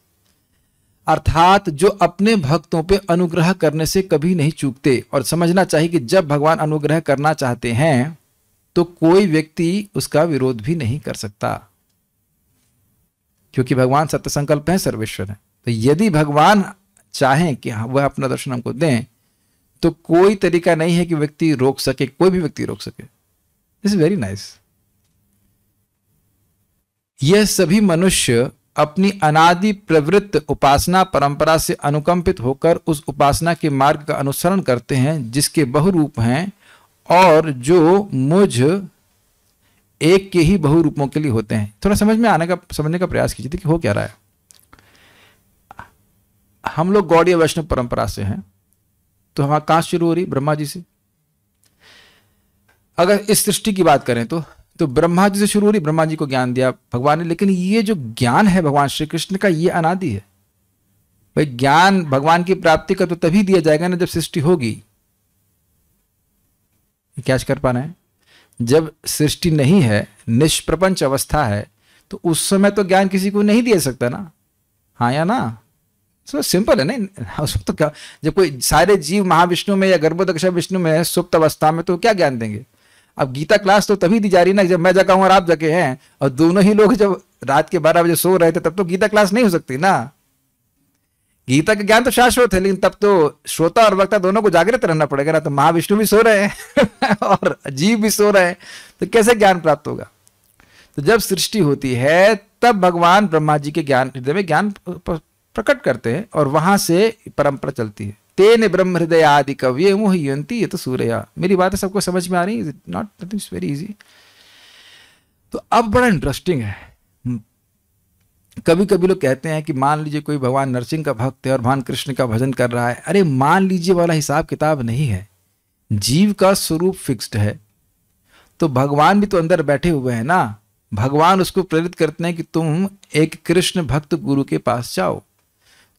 अर्थात जो अपने भक्तों पे अनुग्रह करने से कभी नहीं चूकते और समझना चाहिए कि जब भगवान अनुग्रह करना चाहते हैं तो कोई व्यक्ति उसका विरोध भी नहीं कर सकता क्योंकि भगवान सत्य संकल्प है सर्वेश्वर है तो यदि भगवान चाहें कि वह अपना दर्शन हमको दें तो कोई तरीका नहीं है कि व्यक्ति रोक सके कोई भी व्यक्ति रोक सके दिस इज वेरी नाइस यह सभी मनुष्य अपनी अनादि प्रवृत्त उपासना परंपरा से अनुकंपित होकर उस उपासना के मार्ग का अनुसरण करते हैं जिसके बहुरूप हैं और जो मुझ एक के ही बहुरूपों के लिए होते हैं थोड़ा समझ में आने का समझने का प्रयास कीजिए कि हो क्या रहा है हम लोग गौड़ी वैष्णव परंपरा से हैं तो हमारा कहां शुरू हो रही ब्रह्मा जी से अगर इस सृष्टि की बात करें तो तो ब्रह्मा जी से शुरू हो रही ब्रह्मा जी को ज्ञान दिया भगवान ने लेकिन ये जो ज्ञान है भगवान श्री कृष्ण का ये अनादि है भाई ज्ञान भगवान की प्राप्ति का तो तभी दिया जाएगा ना जब सृष्टि होगी क्या कर पाना है जब सृष्टि नहीं है निष्प्रपंच अवस्था है तो उस समय तो ज्ञान किसी को नहीं दे सकता ना हाँ या ना सो सिंपल है ना उसमें हाँ, तो क्या जब कोई सारे जीव महाविष्णु में या गर्भोदक्षा विष्णु में है सुप्त अवस्था में तो क्या ज्ञान देंगे अब गीता क्लास तो तभी दी जा रही ना जब मैं जगह हूँ और आप जगह हैं और दोनों ही लोग जब रात के बारह बजे सो रहे थे तब तो गीता क्लास नहीं हो सकती ना गीता का ज्ञान तो शाश्वत है लेकिन तब तो श्रोता और वक्ता दोनों को जागृत रहना पड़ेगा ना तो महाविष्णु भी सो रहे हैं और जीव भी सो रहे हैं तो कैसे ज्ञान प्राप्त होगा तो जब सृष्टि होती है तब भगवान ब्रह्मा जी के ज्ञान हृदय में ज्ञान प्रकट करते हैं और वहां से परंपरा चलती है तेन ब्रह्म हृदय आदि कव्य यंती ये तो सूर्या मेरी बात सबको समझ में आ रही not that is very easy तो अब बड़ा इंटरेस्टिंग है कभी कभी लोग कहते हैं कि मान लीजिए कोई भगवान नरसिंह का भक्त है और भगवान कृष्ण का भजन कर रहा है अरे मान लीजिए वाला हिसाब किताब नहीं है जीव का स्वरूप फिक्स्ड है तो भगवान भी तो अंदर बैठे हुए हैं ना भगवान उसको प्रेरित करते हैं कि तुम एक कृष्ण भक्त गुरु के पास जाओ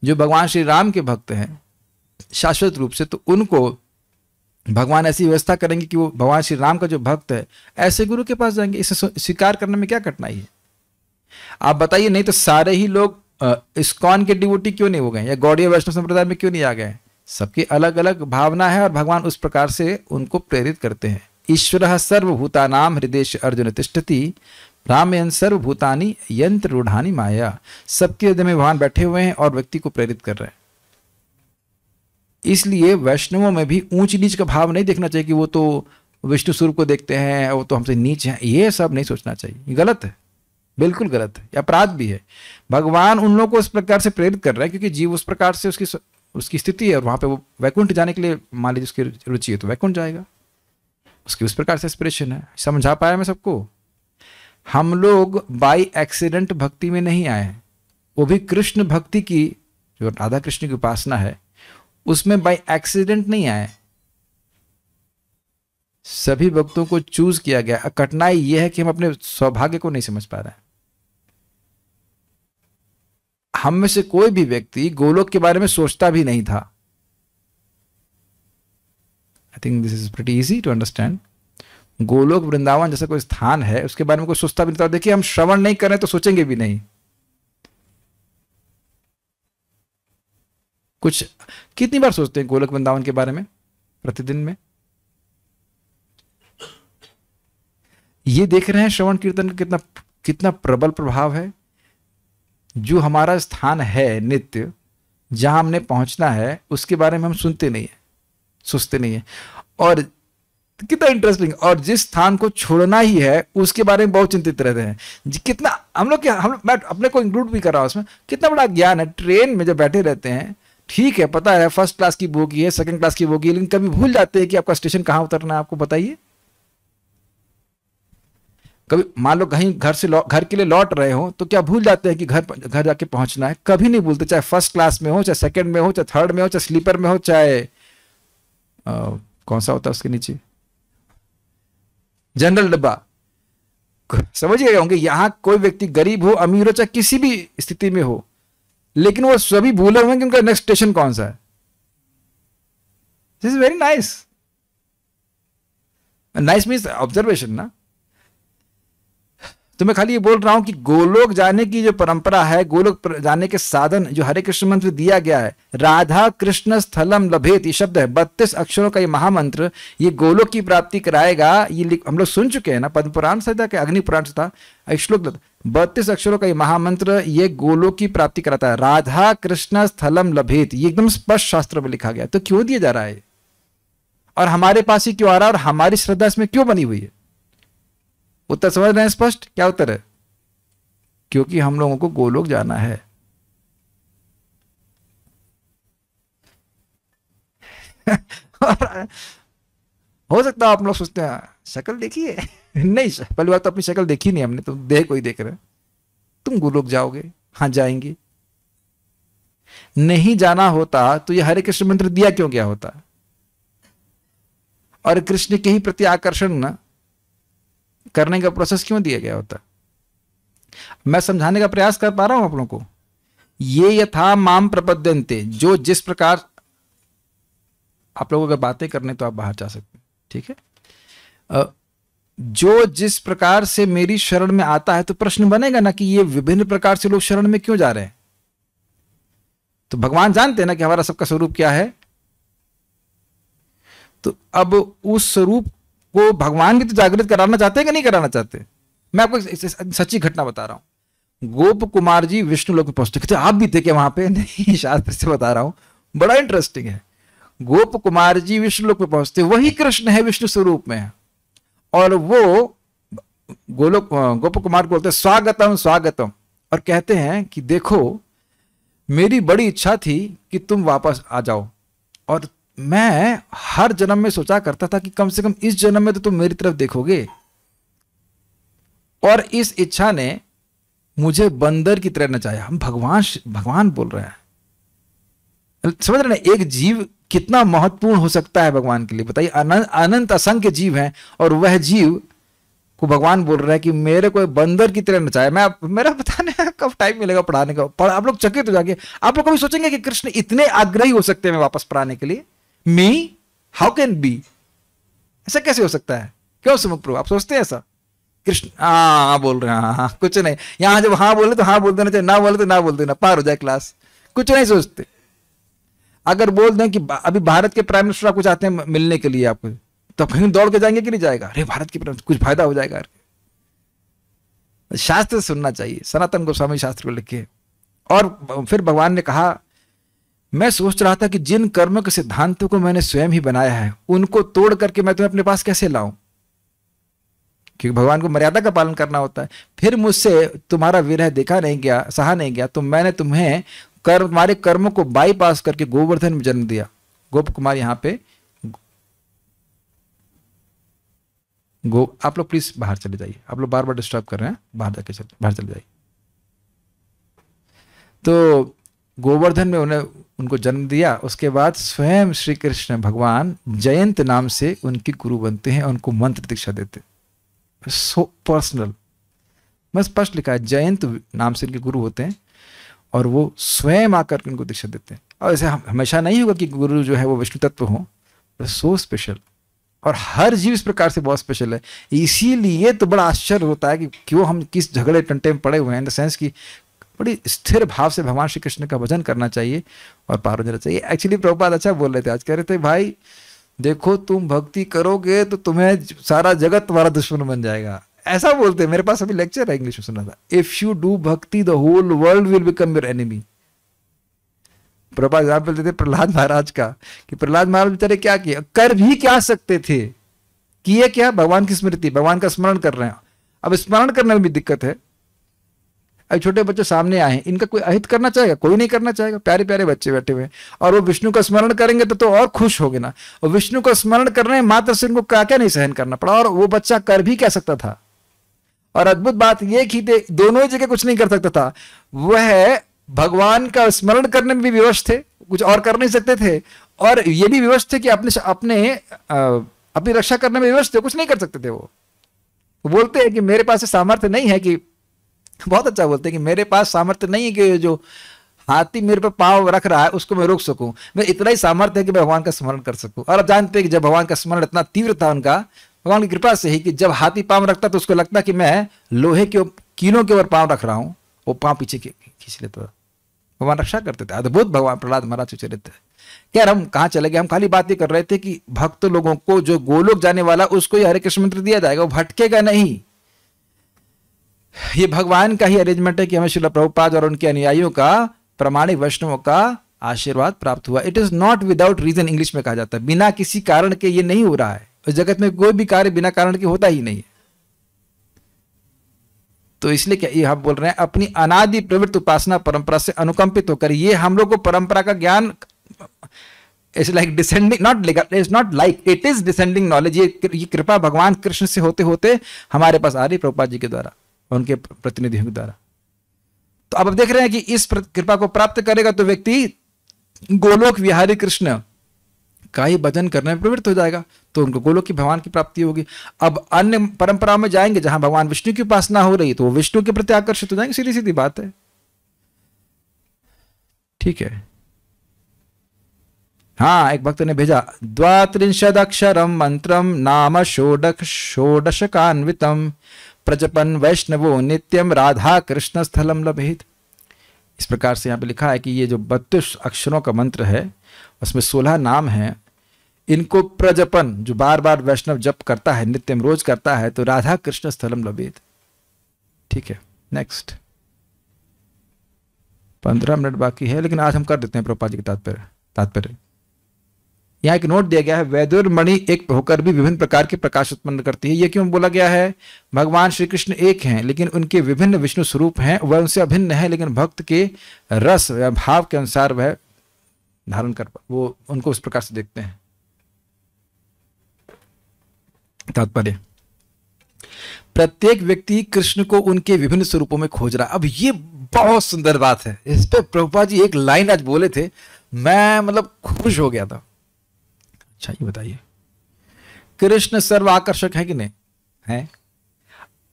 जो भगवान श्री राम के भक्त हैं शाश्वत रूप से तो उनको भगवान ऐसी व्यवस्था करेंगे कि वो भगवान श्री राम का जो भक्त है ऐसे गुरु के पास जाएंगे इसे स्वीकार करने में क्या कठिनाई है आप बताइए नहीं तो सारे ही लोग इस्कॉन के डिवोटी क्यों नहीं हो गए या गौड़ी वैष्णव संप्रदाय में क्यों नहीं आ गए सबकी अलग अलग भावना है और भगवान उस प्रकार से उनको प्रेरित करते हैं ईश्वर सर्वभूतानाम हृदय अर्जुन तिष्ठती रामयन सर्वभूतानी यंत्र रूढ़ानी माया सबके हृदय में भगवान बैठे हुए हैं और व्यक्ति को प्रेरित कर रहे हैं इसलिए वैष्णवों में भी ऊंच नीच का भाव नहीं देखना चाहिए कि वो तो विष्णु स्वरूप को देखते हैं वो तो हमसे नीच हैं ये सब नहीं सोचना चाहिए गलत है बिल्कुल गलत है अपराध भी है भगवान उन लोगों को उस प्रकार से प्रेरित कर रहा है क्योंकि जीव उस प्रकार से उसकी उसकी स्थिति है और वहां पे वो वैकुंठ जाने के लिए मान लीजिए उसकी रुचि है तो वैकुंठ जाएगा उसकी उस प्रकार से एस्पिरेशन है समझा पाया मैं सबको हम लोग बाई एक्सीडेंट भक्ति में नहीं आए वो भी कृष्ण भक्ति की जो राधा कृष्ण की उपासना है उसमें बाई एक्सीडेंट नहीं आए सभी भक्तों को चूज किया गया कठिनाई यह है कि हम अपने सौभाग्य को नहीं समझ पा रहे हैं हम में से कोई भी व्यक्ति गोलोक के बारे में सोचता भी नहीं था I think this is very easy to understand Golok Vrindavan जैसा कोई स्थान है उसके बारे में कोई सोचता भी नहीं देखिए हम श्रवण नहीं करें तो सोचेंगे भी नहीं कुछ कितनी बार सोचते हैं गोलक वृंदावन के बारे में प्रतिदिन में ये देख रहे हैं श्रवण कीर्तन का कितना कितना प्रबल प्रभाव है जो हमारा स्थान है नित्य जहां हमने पहुंचना है उसके बारे में हम सुनते नहीं है सोचते नहीं है और कितना इंटरेस्टिंग और जिस स्थान को छोड़ना ही है उसके बारे में बहुत चिंतित रहते हैं कितना हम लोग क्या हम लोग मैं अपने को इंक्लूड भी कर रहा हूँ उसमें कितना बड़ा ज्ञान है ट्रेन में जब बैठे रहते हैं ठीक है पता है फर्स्ट क्लास की बोगी है सेकंड क्लास की बोगी है लेकिन कभी भूल जाते हैं कि आपका स्टेशन कहाँ उतरना है आपको बताइए कभी मान लो कहीं घर से घर के लिए लौट रहे हो तो क्या भूल जाते हैं कि घर घर जाके पहुंचना है कभी नहीं भूलते चाहे फर्स्ट क्लास में हो चाहे सेकंड में हो चाहे थर्ड में हो चाहे स्लीपर में हो चाहे कौन सा होता है उसके नीचे जनरल डब्बा समझ गए होंगे यहां कोई व्यक्ति गरीब हो अमीर हो चाहे किसी भी स्थिति में हो लेकिन वो सभी भूले हुए कि उनका नेक्स्ट स्टेशन कौन सा है this is very nice nice means observation ना तो मैं खाली ये बोल रहा हूँ कि गोलोक जाने की जो परंपरा है गोलोक जाने के साधन जो हरे कृष्ण मंत्र दिया गया है राधा कृष्ण स्थलम लभेत ये शब्द है बत्तीस अक्षरों का ये महामंत्र ये गोलोक की प्राप्ति कराएगा ये हम लोग सुन चुके हैं ना पद्म पुराण से था अग्नि पुराण से था श्लोक बत्तीस अक्षरों का ये महामंत्र ये गोलोक की प्राप्ति कराता है राधा कृष्ण स्थलम लभेत ये एकदम स्पष्ट शास्त्र में लिखा गया तो क्यों दिया जा रहा है और हमारे पास ही क्यों आ रहा है और हमारी श्रद्धा इसमें क्यों बनी हुई है उत्तर समझ रहे हैं स्पष्ट क्या उत्तर है क्योंकि हम लोगों को गोलोक जाना है हो सकता है आप लोग सोचते हैं शक्ल देखिए नहीं पहली बार तो अपनी शक्ल देखी नहीं हमने तुम तो देह को ही देख रहे तुम गोलोक जाओगे हाँ जाएंगे नहीं जाना होता तो ये हरे कृष्ण मंत्र दिया क्यों क्या होता और कृष्ण के ही प्रति आकर्षण ना करने का प्रोसेस क्यों दिया गया होता मैं समझाने का प्रयास कर पा रहा हूं आप लोगों को ये यथा माम प्रपद्यंते जो जिस प्रकार आप लोगों अगर बातें करने तो आप बाहर जा सकते हैं ठीक है जो जिस प्रकार से मेरी शरण में आता है तो प्रश्न बनेगा ना कि ये विभिन्न प्रकार से लोग शरण में क्यों जा रहे हैं तो भगवान जानते हैं ना कि हमारा सबका स्वरूप क्या है तो अब उस स्वरूप वो भगवान भी तो जागृत कराना चाहते हैं कि नहीं कराना चाहते मैं आपको सच्ची घटना बता रहा हूँ गोप कुमार जी विष्णु लोक में पहुंचते थे आप भी थे क्या वहां पे नहीं शास्त्र से बता रहा हूँ बड़ा इंटरेस्टिंग है गोप कुमार जी विष्णु लोक में पहुंचते वही कृष्ण है विष्णु स्वरूप में और वो गोलोक गोप कुमार को बोलते स्वागतम स्वागतम और कहते हैं कि देखो मेरी बड़ी इच्छा थी कि तुम वापस आ जाओ और मैं हर जन्म में सोचा करता था कि कम से कम इस जन्म में तो तुम मेरी तरफ देखोगे और इस इच्छा ने मुझे बंदर की तरह नचाया हम भगवान भगवान बोल रहे हैं समझ रहे ना एक जीव कितना महत्वपूर्ण हो सकता है भगवान के लिए बताइए अनंत असंख्य जीव हैं और वह जीव को भगवान बोल रहा है कि मेरे को बंदर की तरह नचाया मैं मेरा पता नहीं कब टाइम मिलेगा पढ़ाने का पढ़ा, आप लोग चकित हो जाएंगे आप लोग कभी सोचेंगे कि कृष्ण इतने आग्रही हो सकते हैं वापस पढ़ाने के लिए मी हाउ कैन बी ऐसा कैसे हो सकता है क्यों सुमुख प्रभु आप सोचते हैं ऐसा कृष्ण हाँ, हाँ बोल रहे हैं हाँ, हाँ कुछ नहीं यहां जब हाँ बोले तो हाँ बोल देना चाहिए ना बोले तो ना बोल देना पार हो जाए क्लास कुछ नहीं सोचते अगर बोल दें कि अभी भारत के प्राइम मिनिस्टर आपको चाहते हैं मिलने के लिए आपको तो आप कहीं दौड़ के जाएंगे कि नहीं जाएगा अरे भारत के कुछ फायदा हो जाएगा शास्त्र सुनना चाहिए सनातन गोस्वामी शास्त्र को लिखे और फिर भगवान ने कहा मैं सोच रहा था कि जिन कर्मों के सिद्धांतों को मैंने स्वयं ही बनाया है उनको तोड़ करके मैं तुम्हें अपने पास कैसे लाऊं क्योंकि भगवान को मर्यादा का पालन करना होता है फिर मुझसे तुम्हारा विरह देखा नहीं गया सहा नहीं गया तो मैंने तुम्हें कर्म तुम्हारे कर्मों को बाईपास करके गोवर्धन में जन्म दिया गोप कुमार यहां पर गो आप लोग प्लीज बाहर चले जाइए आप लोग बार बार डिस्टर्ब कर रहे हैं बाहर जाके चले बाहर चले जाइए तो गोवर्धन में उन्हें उनको जन्म दिया उसके बाद स्वयं श्री कृष्ण भगवान जयंत नाम से उनके गुरु बनते हैं उनको मंत्र दीक्षा देते सो पर्सनल मैं स्पष्ट लिखा है जयंत नाम से इनके गुरु होते हैं और वो स्वयं आकर उनको दीक्षा देते हैं और ऐसे हमेशा नहीं होगा कि गुरु जो है वो विष्णु तत्व हो तो सो स्पेशल और हर जीव इस प्रकार से बहुत स्पेशल है इसीलिए तो बड़ा आश्चर्य होता है कि क्यों हम किस झगड़े टंटे में पड़े हुए हैं इन द सेंस कि बड़ी स्थिर भाव से भगवान श्री कृष्ण का भजन करना चाहिए और पार हो जाना चाहिए एक्चुअली प्रभुपाद अच्छा बोल रहे थे आज कह रहे थे भाई देखो तुम भक्ति करोगे तो तुम्हें सारा जगत तुम्हारा दुश्मन बन जाएगा ऐसा बोलते हैं मेरे पास अभी लेक्चर है इंग्लिश में सुना था if you do bhakti the whole world will become your enemy प्रभा एग्जाम्पल देते प्रहलाद महाराज का कि प्रहलाद महाराज बेचारे क्या किया कर भी क्या सकते थे किए क्या भगवान की स्मृति भगवान का स्मरण कर रहे हैं अब स्मरण करने में भी दिक्कत है अभी छोटे बच्चे सामने आए इनका कोई अहित करना चाहेगा कोई नहीं करना चाहेगा प्यारे प्यारे बच्चे बैठे हुए और वो विष्णु का स्मरण करेंगे तो तो और खुश हो ना और विष्णु का स्मरण करने मात्र से इनको क्या क्या नहीं सहन करना पड़ा और वो बच्चा कर भी क्या सकता था और अद्भुत बात यह कि दोनों ही जगह कुछ नहीं कर सकता था वह भगवान का स्मरण करने में भी विवश थे कुछ और कर नहीं सकते थे और ये भी विवश थे कि अपने अपने अपनी रक्षा करने में विवश थे कुछ नहीं कर सकते थे वो तो बोलते हैं कि मेरे पास सामर्थ्य नहीं है कि बहुत अच्छा बोलते हैं कि मेरे पास सामर्थ्य नहीं है कि जो हाथी मेरे पे पाव रख रहा है उसको मैं रोक सकूं मैं इतना ही सामर्थ्य है कि मैं भगवान का स्मरण कर सकूं और आप जानते हैं कि जब भगवान का स्मरण इतना तीव्र था उनका भगवान की कृपा से ही कि जब हाथी पाँव रखता तो उसको लगता कि मैं लोहे के कीलों के ऊपर पाँव रख रहा हूँ वो पाँव पीछे खींच लेता भगवान रक्षा करते थे अद्भुत भगवान प्रहलाद महाराज चरित्र क्या हम कहाँ चले गए हम खाली बात ये कर रहे थे कि भक्त लोगों को जो गोलोक जाने वाला उसको ही हरे कृष्ण मंत्र दिया जाएगा वो भटकेगा नहीं ये भगवान का ही अरेंजमेंट है कि हमें शिला प्रभुपाद और उनके अनुयायियों का प्रमाणिक वैष्णवों का आशीर्वाद प्राप्त हुआ it is not without reason English में कहा जाता है बिना किसी कारण के ये नहीं हो रहा है उस जगत में कोई भी कार्य बिना कारण के होता ही नहीं है तो इसलिए क्या ये हम बोल रहे हैं अपनी अनादि प्रवृत्त उपासना परंपरा से अनुकंपित होकर ये हम लोग को परंपरा का ज्ञान it's like descending not it's not like it is descending knowledge ये कृपा भगवान कृष्ण से होते होते हमारे पास आ रही प्रभुपा जी के द्वारा उनके प्रतिनिधियों के द्वारा तो अब देख रहे हैं कि इस कृपा को प्राप्त करेगा तो व्यक्ति गोलोक विहारी कृष्ण का ही भजन करने में प्रवृत्त हो जाएगा तो उनको गोलोक की भगवान की प्राप्ति होगी अब अन्य परंपराओं में जाएंगे जहां भगवान विष्णु की उपासना हो रही तो वो विष्णु के प्रति आकर्षित हो जाएंगे सीधी सीधी बात है ठीक है हाँ एक भक्त ने भेजा द्वात्रिंशद अक्षरम मंत्रम नाम षोडश कान्वितम प्रजपन वैष्णवो नित्यम राधा कृष्ण स्थलम लभित इस प्रकार से यहाँ पे लिखा है कि ये जो बत्तीस अक्षरों का मंत्र है उसमें सोलह नाम हैं इनको प्रजपन जो बार बार वैष्णव जप करता है नित्यम रोज करता है तो राधा कृष्ण स्थलम लभेद ठीक है नेक्स्ट पंद्रह मिनट बाकी है लेकिन आज हम कर देते हैं प्रोपाजी जी के तात्पर्य तात्पर्य यहाँ एक नोट दिया गया है वैदुर मणि एक होकर भी विभिन्न प्रकार के प्रकाश उत्पन्न करती है ये क्यों बोला गया है भगवान श्री कृष्ण एक हैं लेकिन उनके विभिन्न विष्णु स्वरूप हैं वह उनसे अभिन्न है लेकिन भक्त के रस या भाव के अनुसार वह धारण कर वो उनको उस प्रकार से देखते हैं तात्पर्य प्रत्येक व्यक्ति कृष्ण को उनके विभिन्न स्वरूपों में खोज रहा अब ये बहुत सुंदर बात है इस पर प्रभुपा जी एक लाइन आज बोले थे मैं मतलब खुश हो गया था अच्छा ये बताइए कृष्ण सर्व आकर्षक है कि नहीं है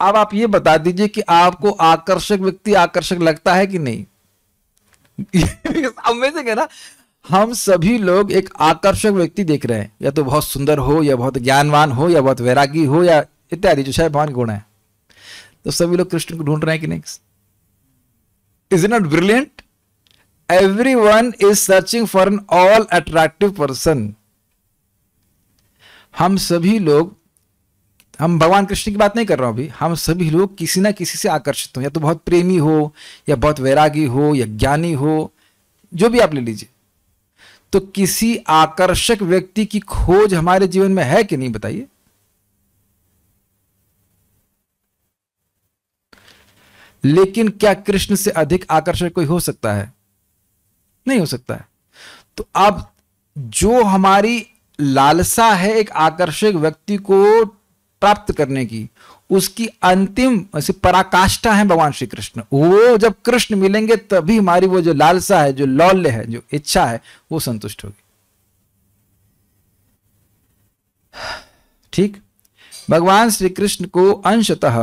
अब आप ये बता दीजिए कि आपको आकर्षक व्यक्ति आकर्षक लगता है कि नहीं अमेजिंग है ना हम सभी लोग एक आकर्षक व्यक्ति देख रहे हैं या तो बहुत सुंदर हो या बहुत ज्ञानवान हो या बहुत वैरागी हो या इत्यादि जो शायद भगवान गुण है तो सभी लोग कृष्ण को ढूंढ रहे हैं कि नहीं is not brilliant everyone is searching for an all attractive person हम सभी लोग हम भगवान कृष्ण की बात नहीं कर रहा हूँ अभी हम सभी लोग किसी ना किसी से आकर्षित हों या तो बहुत प्रेमी हो या बहुत वैरागी हो या ज्ञानी हो जो भी आप ले लीजिए तो किसी आकर्षक व्यक्ति की खोज हमारे जीवन में है कि नहीं बताइए लेकिन क्या कृष्ण से अधिक आकर्षक कोई हो सकता है नहीं हो सकता है तो अब जो हमारी लालसा है एक आकर्षक व्यक्ति को प्राप्त करने की उसकी अंतिम पराकाष्ठा है भगवान श्री कृष्ण वो जब कृष्ण मिलेंगे तभी हमारी वो जो लालसा है जो लौल्य है जो इच्छा है वो संतुष्ट होगी ठीक भगवान श्री कृष्ण को अंशतः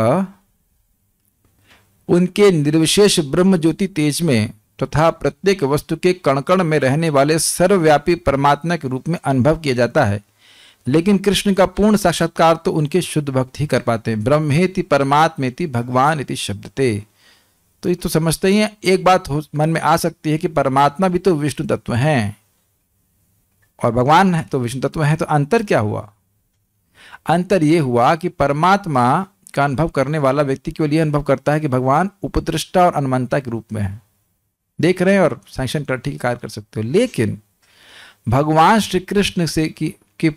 उनके निर्विशेष ब्रह्म ज्योति तेज में तथा प्रत्येक वस्तु के कणकण में रहने वाले सर्वव्यापी परमात्मा के रूप में अनुभव किया जाता है लेकिन कृष्ण का पूर्ण साक्षात्कार तो उनके शुद्ध भक्त ही कर पाते हैं ब्रह्मेति परमात्मेति भगवान इति थे तो ये तो समझते ही एक बात मन में आ सकती है कि परमात्मा भी तो विष्णु तत्व हैं और भगवान है तो विष्णु तत्व हैं तो अंतर क्या हुआ अंतर ये हुआ कि परमात्मा का अनुभव करने वाला व्यक्ति केवल लिए अनुभव करता है कि भगवान उपदृष्टा और अनुमंता के रूप में है देख रहे हैं और सैंक्शन कर ठीक कार्य कर सकते हो लेकिन भगवान श्री कृष्ण से की, की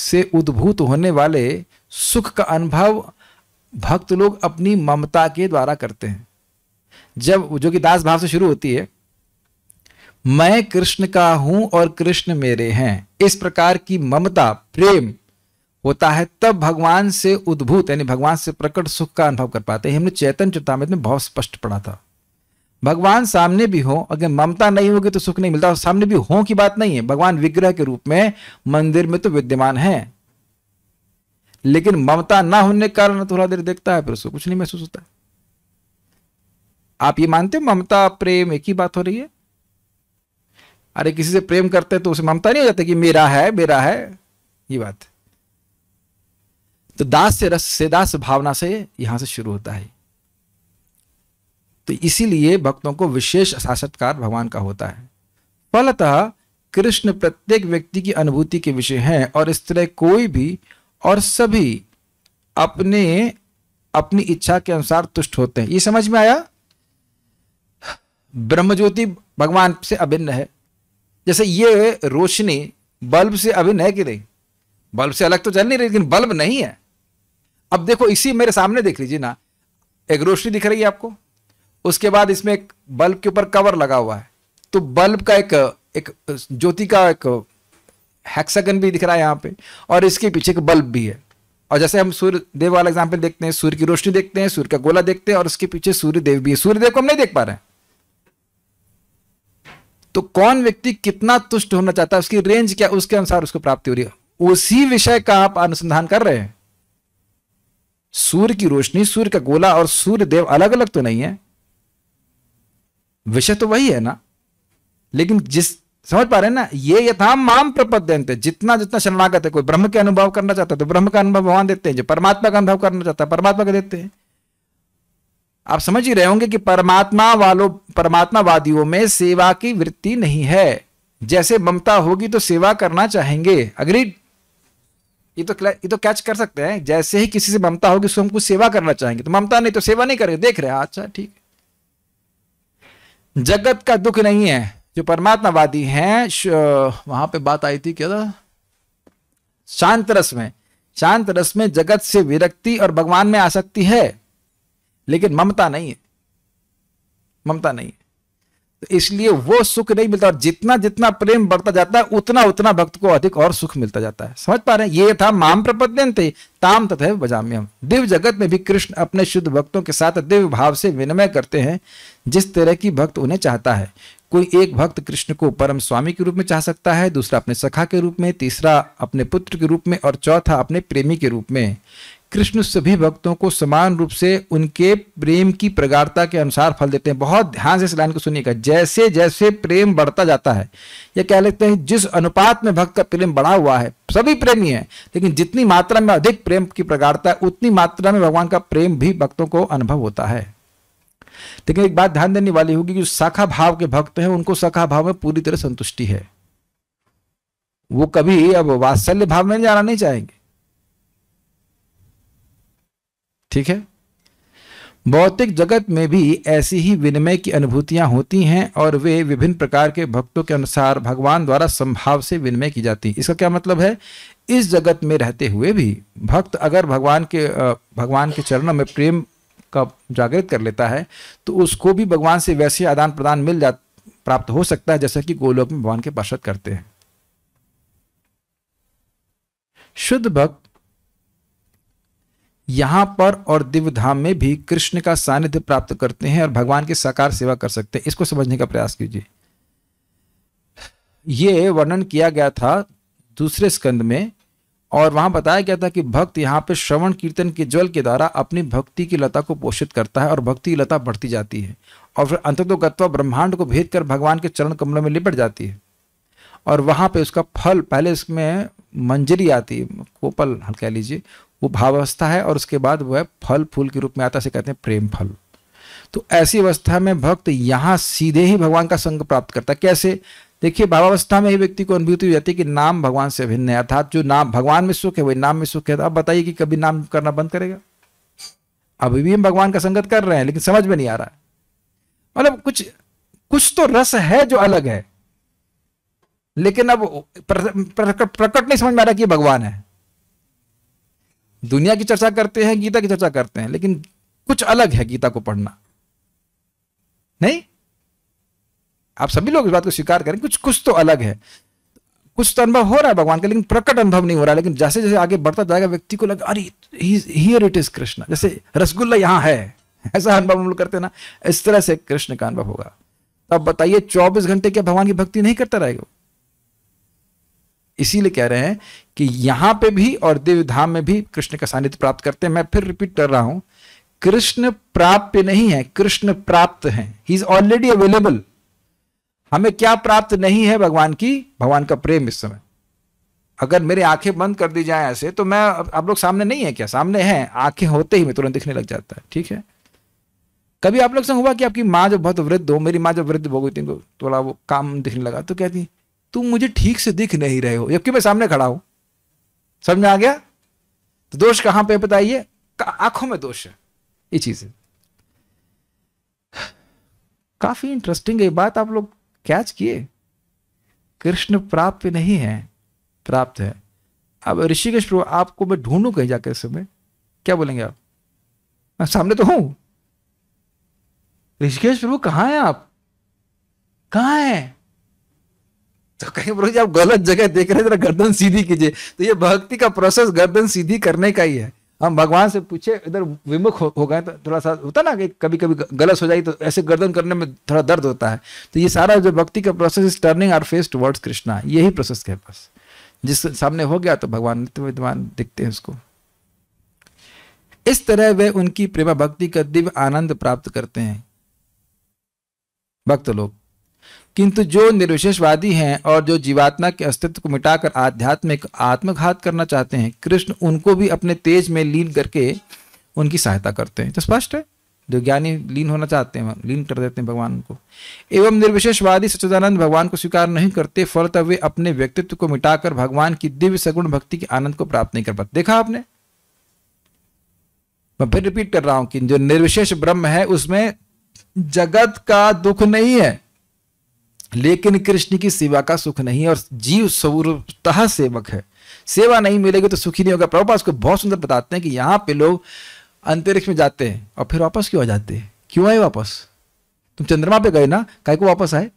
से उद्भूत होने वाले सुख का अनुभव भक्त लोग अपनी ममता के द्वारा करते हैं जब जो कि दास भाव से शुरू होती है मैं कृष्ण का हूं और कृष्ण मेरे हैं इस प्रकार की ममता प्रेम होता है तब भगवान से उद्भूत यानी भगवान से प्रकट सुख का अनुभव कर पाते हैं हमने चैतन्य चेतामृत में बहुत स्पष्ट पढ़ा था भगवान सामने भी हो अगर ममता नहीं होगी तो सुख नहीं मिलता सामने भी हो की बात नहीं है भगवान विग्रह के रूप में मंदिर में तो विद्यमान है लेकिन ममता ना होने के कारण थोड़ा देर देखता है फिर उसको कुछ नहीं महसूस होता आप ये मानते हो ममता प्रेम एक ही बात हो रही है अरे किसी से प्रेम करते हैं तो उसे ममता नहीं हो जाती कि मेरा है मेरा है ये बात तो दास से रस से दास भावना से यहां से शुरू होता है तो इसीलिए भक्तों को विशेष साक्षात्कार भगवान का होता है फलतः कृष्ण प्रत्येक व्यक्ति की अनुभूति के विषय हैं और इस तरह कोई भी और सभी अपने अपनी इच्छा के अनुसार तुष्ट होते हैं ये समझ में आया ब्रह्मज्योति भगवान से अभिन्न है जैसे ये रोशनी बल्ब से अभिन्न है कि नहीं बल्ब से अलग तो जल नहीं रही लेकिन बल्ब नहीं है अब देखो इसी मेरे सामने देख लीजिए ना एक रोशनी दिख रही है आपको उसके बाद इसमें एक बल्ब के ऊपर कवर लगा हुआ है तो बल्ब का एक एक ज्योति का एक हैक्सागन भी दिख रहा है यहाँ पे और इसके पीछे एक बल्ब भी है और जैसे हम सूर्य देव वाला एग्जाम्पल देखते हैं सूर्य की रोशनी देखते हैं सूर्य का गोला देखते हैं और उसके पीछे सूर्य देव भी है सूर्य देव को हम नहीं देख पा रहे तो कौन व्यक्ति कितना तुष्ट होना चाहता है उसकी रेंज क्या उसके अनुसार उसको प्राप्ति हो रही है उसी विषय का आप अनुसंधान कर रहे हैं सूर्य की रोशनी सूर्य का गोला और सूर्य देव अलग अलग तो नहीं है विषय तो वही है ना लेकिन जिस समझ पा रहे हैं ना ये यथा माम प्रपद्यंते जितना जितना शरणागत है कोई ब्रह्म के अनुभव करना चाहता है तो ब्रह्म का अनुभव भगवान देते हैं जो परमात्मा का अनुभव करना चाहता है परमात्मा का देते हैं आप समझ ही रहे होंगे कि परमात्मा वालों परमात्मावादियों में सेवा की वृत्ति नहीं है जैसे ममता होगी तो सेवा करना चाहेंगे अग्रीड ये तो ये तो कैच कर सकते हैं जैसे ही किसी से ममता होगी उसको हम कुछ सेवा करना चाहेंगे तो ममता नहीं तो सेवा नहीं करेंगे देख रहे हैं अच्छा ठीक जगत का दुख नहीं है जो परमात्मावादी हैं वहां पे बात आई थी क्या था शांत रस में शांत रस में जगत से विरक्ति और भगवान में आसक्ति है लेकिन ममता नहीं है ममता नहीं है इसलिए वो सुख नहीं मिलता और जितना जितना प्रेम बढ़ता जाता है उतना उतना भक्त को अधिक और सुख मिलता जाता है समझ पा रहे हैं ये था माम प्रपद्यंते ताम तथा बजाम्यम दिव्य जगत में भी कृष्ण अपने शुद्ध भक्तों के साथ दिव्य भाव से विनिमय करते हैं जिस तरह की भक्त उन्हें चाहता है कोई एक भक्त कृष्ण को परम स्वामी के रूप में चाह सकता है दूसरा अपने सखा के रूप में तीसरा अपने पुत्र के रूप में और चौथा अपने प्रेमी के रूप में कृष्ण सभी भक्तों को समान रूप से उनके प्रेम की प्रगाढ़ता के अनुसार फल देते हैं बहुत ध्यान से इस लाइन को सुनिएगा जैसे जैसे प्रेम बढ़ता जाता है या कह लेते हैं जिस अनुपात में भक्त का प्रेम बढ़ा हुआ है सभी प्रेमी हैं लेकिन जितनी मात्रा में अधिक प्रेम की प्रगाढ़ता है उतनी मात्रा में भगवान का प्रेम भी भक्तों को अनुभव होता है लेकिन एक बात ध्यान देने वाली होगी कि शाखा भाव के भक्त हैं उनको शाखा भाव में पूरी तरह संतुष्टि है वो कभी अब वात्सल्य भाव में जाना नहीं चाहेंगे ठीक है भौतिक जगत में भी ऐसी ही विनिमय की अनुभूतियां होती हैं और वे विभिन्न प्रकार के भक्तों के अनुसार भगवान द्वारा संभाव से विनिमय की जाती है इसका क्या मतलब है इस जगत में रहते हुए भी भक्त अगर भगवान के भगवान के चरणों में प्रेम का जागृत कर लेता है तो उसको भी भगवान से वैसे आदान प्रदान मिल जा प्राप्त हो सकता है जैसा कि गोलोक में भगवान के पार्षद करते हैं शुद्ध भक्त यहाँ पर और दिव्य धाम में भी कृष्ण का सानिध्य प्राप्त करते हैं और भगवान की साकार सेवा कर सकते हैं इसको समझने का प्रयास कीजिए ये वर्णन किया गया था दूसरे स्कंद में और वहाँ बताया गया था कि भक्त यहाँ पे श्रवण कीर्तन के जल के द्वारा अपनी भक्ति की लता को पोषित करता है और भक्ति की लता बढ़ती जाती है और फिर गत्वा ब्रह्मांड को भेद कर भगवान के चरण कमलों में लिपट जाती है और वहां पे उसका फल पहले इसमें मंजरी आती है कोपल कह लीजिए वो भावावस्था है और उसके बाद वह फल फूल के रूप में आता से कहते हैं प्रेम फल तो ऐसी अवस्था में भक्त यहाँ सीधे ही भगवान का संग प्राप्त करता कैसे देखिए भावावस्था में ही व्यक्ति को अनुभूति हो जाती है कि नाम भगवान से अभिन्न है अर्थात जो नाम भगवान में सुख है वही नाम में सुख है अब तो बताइए कि कभी नाम करना बंद करेगा अभी भी हम भगवान का संगत कर रहे हैं लेकिन समझ में नहीं आ रहा मतलब कुछ कुछ तो रस है जो अलग है लेकिन अब प्रकट नहीं समझ में आ रहा कि भगवान है दुनिया की चर्चा करते हैं गीता की चर्चा करते हैं लेकिन कुछ अलग है गीता को पढ़ना नहीं आप सभी लोग इस बात को स्वीकार करें कुछ कुछ तो अलग है कुछ तो अनुभव हो रहा है भगवान का लेकिन प्रकट अनुभव नहीं हो रहा है लेकिन जैसे जैसे आगे बढ़ता जाएगा व्यक्ति को लगा अरे हियर इट इज कृष्ण जैसे रसगुल्ला यहां है ऐसा अनुभव हम लोग करते ना इस तरह से कृष्ण का अनुभव होगा अब तो बताइए चौबीस घंटे क्या भगवान की भक्ति नहीं करता रहेगा इसीलिए कह रहे हैं कि यहां पे भी और दिव्य धाम में भी कृष्ण का सानिध्य प्राप्त करते हैं मैं फिर रिपीट कर रहा हूं कृष्ण प्राप्य नहीं है कृष्ण प्राप्त है ही इज ऑलरेडी अवेलेबल हमें क्या प्राप्त नहीं है भगवान की भगवान का प्रेम इस समय अगर मेरी आंखें बंद कर दी जाए ऐसे तो मैं आप लोग सामने नहीं है क्या सामने हैं आंखें होते ही मैं तुरंत दिखने लग जाता है ठीक है कभी आप लोग से हुआ कि आपकी माँ जो बहुत वृद्ध हो मेरी माँ जब वृद्ध हो गई थी तो थोड़ा वो काम दिखने लगा तो कहती तुम मुझे ठीक से दिख नहीं रहे हो जबकि मैं सामने खड़ा हूं समझ में आ गया तो दोष कहां पे बताइए आंखों में दोष है ये चीज है काफी इंटरेस्टिंग है बात आप लोग कैच किए कृष्ण प्राप्त नहीं है प्राप्त है अब ऋषिकेश प्रभु आपको मैं ढूंढू कहीं जाकर इस समय क्या बोलेंगे आप मैं सामने तो हूं ऋषिकेश प्रभु कहाँ हैं आप कहाँ हैं तो कहीं प्रभु जी आप गलत जगह देख रहे हैं जरा गर्दन सीधी कीजिए तो ये भक्ति का प्रोसेस गर्दन सीधी करने का ही है हम भगवान से पूछे इधर विमुख हो, हो गए तो थोड़ा सा होता ना कि कभी कभी गलत हो जाए तो ऐसे गर्दन करने में थोड़ा दर्द होता है तो ये सारा जो भक्ति का process is turning our face towards Krishna यही प्रोसेस के पास जिस सामने हो गया तो भगवान नित्य विद्वान दिखते हैं उसको इस तरह वे उनकी प्रेमा भक्ति का दिव्य आनंद प्राप्त करते हैं भक्त लोग किंतु जो निर्विशेषवादी हैं और जो जीवात्मा के अस्तित्व को मिटाकर आध्यात्मिक आत्मघात करना चाहते हैं कृष्ण उनको भी अपने तेज में लीन करके उनकी सहायता करते हैं तो स्पष्ट है जो ज्ञानी लीन होना चाहते हैं लीन कर देते हैं भगवान को एवं निर्विशेषवादी सच्चिदानंद भगवान को स्वीकार नहीं करते फलत वे अपने व्यक्तित्व को मिटाकर भगवान की दिव्य सगुण भक्ति के आनंद को प्राप्त नहीं कर पाते देखा आपने मैं फिर रिपीट कर रहा हूं कि जो निर्विशेष ब्रह्म है उसमें जगत का दुख नहीं है लेकिन कृष्ण की सेवा का सुख नहीं और जीव स्वरूपतः सेवक है सेवा नहीं मिलेगी तो सुखी नहीं होगा प्रभुपा उसको बहुत सुंदर बताते हैं कि यहाँ पे लोग अंतरिक्ष में जाते हैं और फिर वापस क्यों आ जाते हैं क्यों आए वापस तुम चंद्रमा पे गए ना काय को वापस आए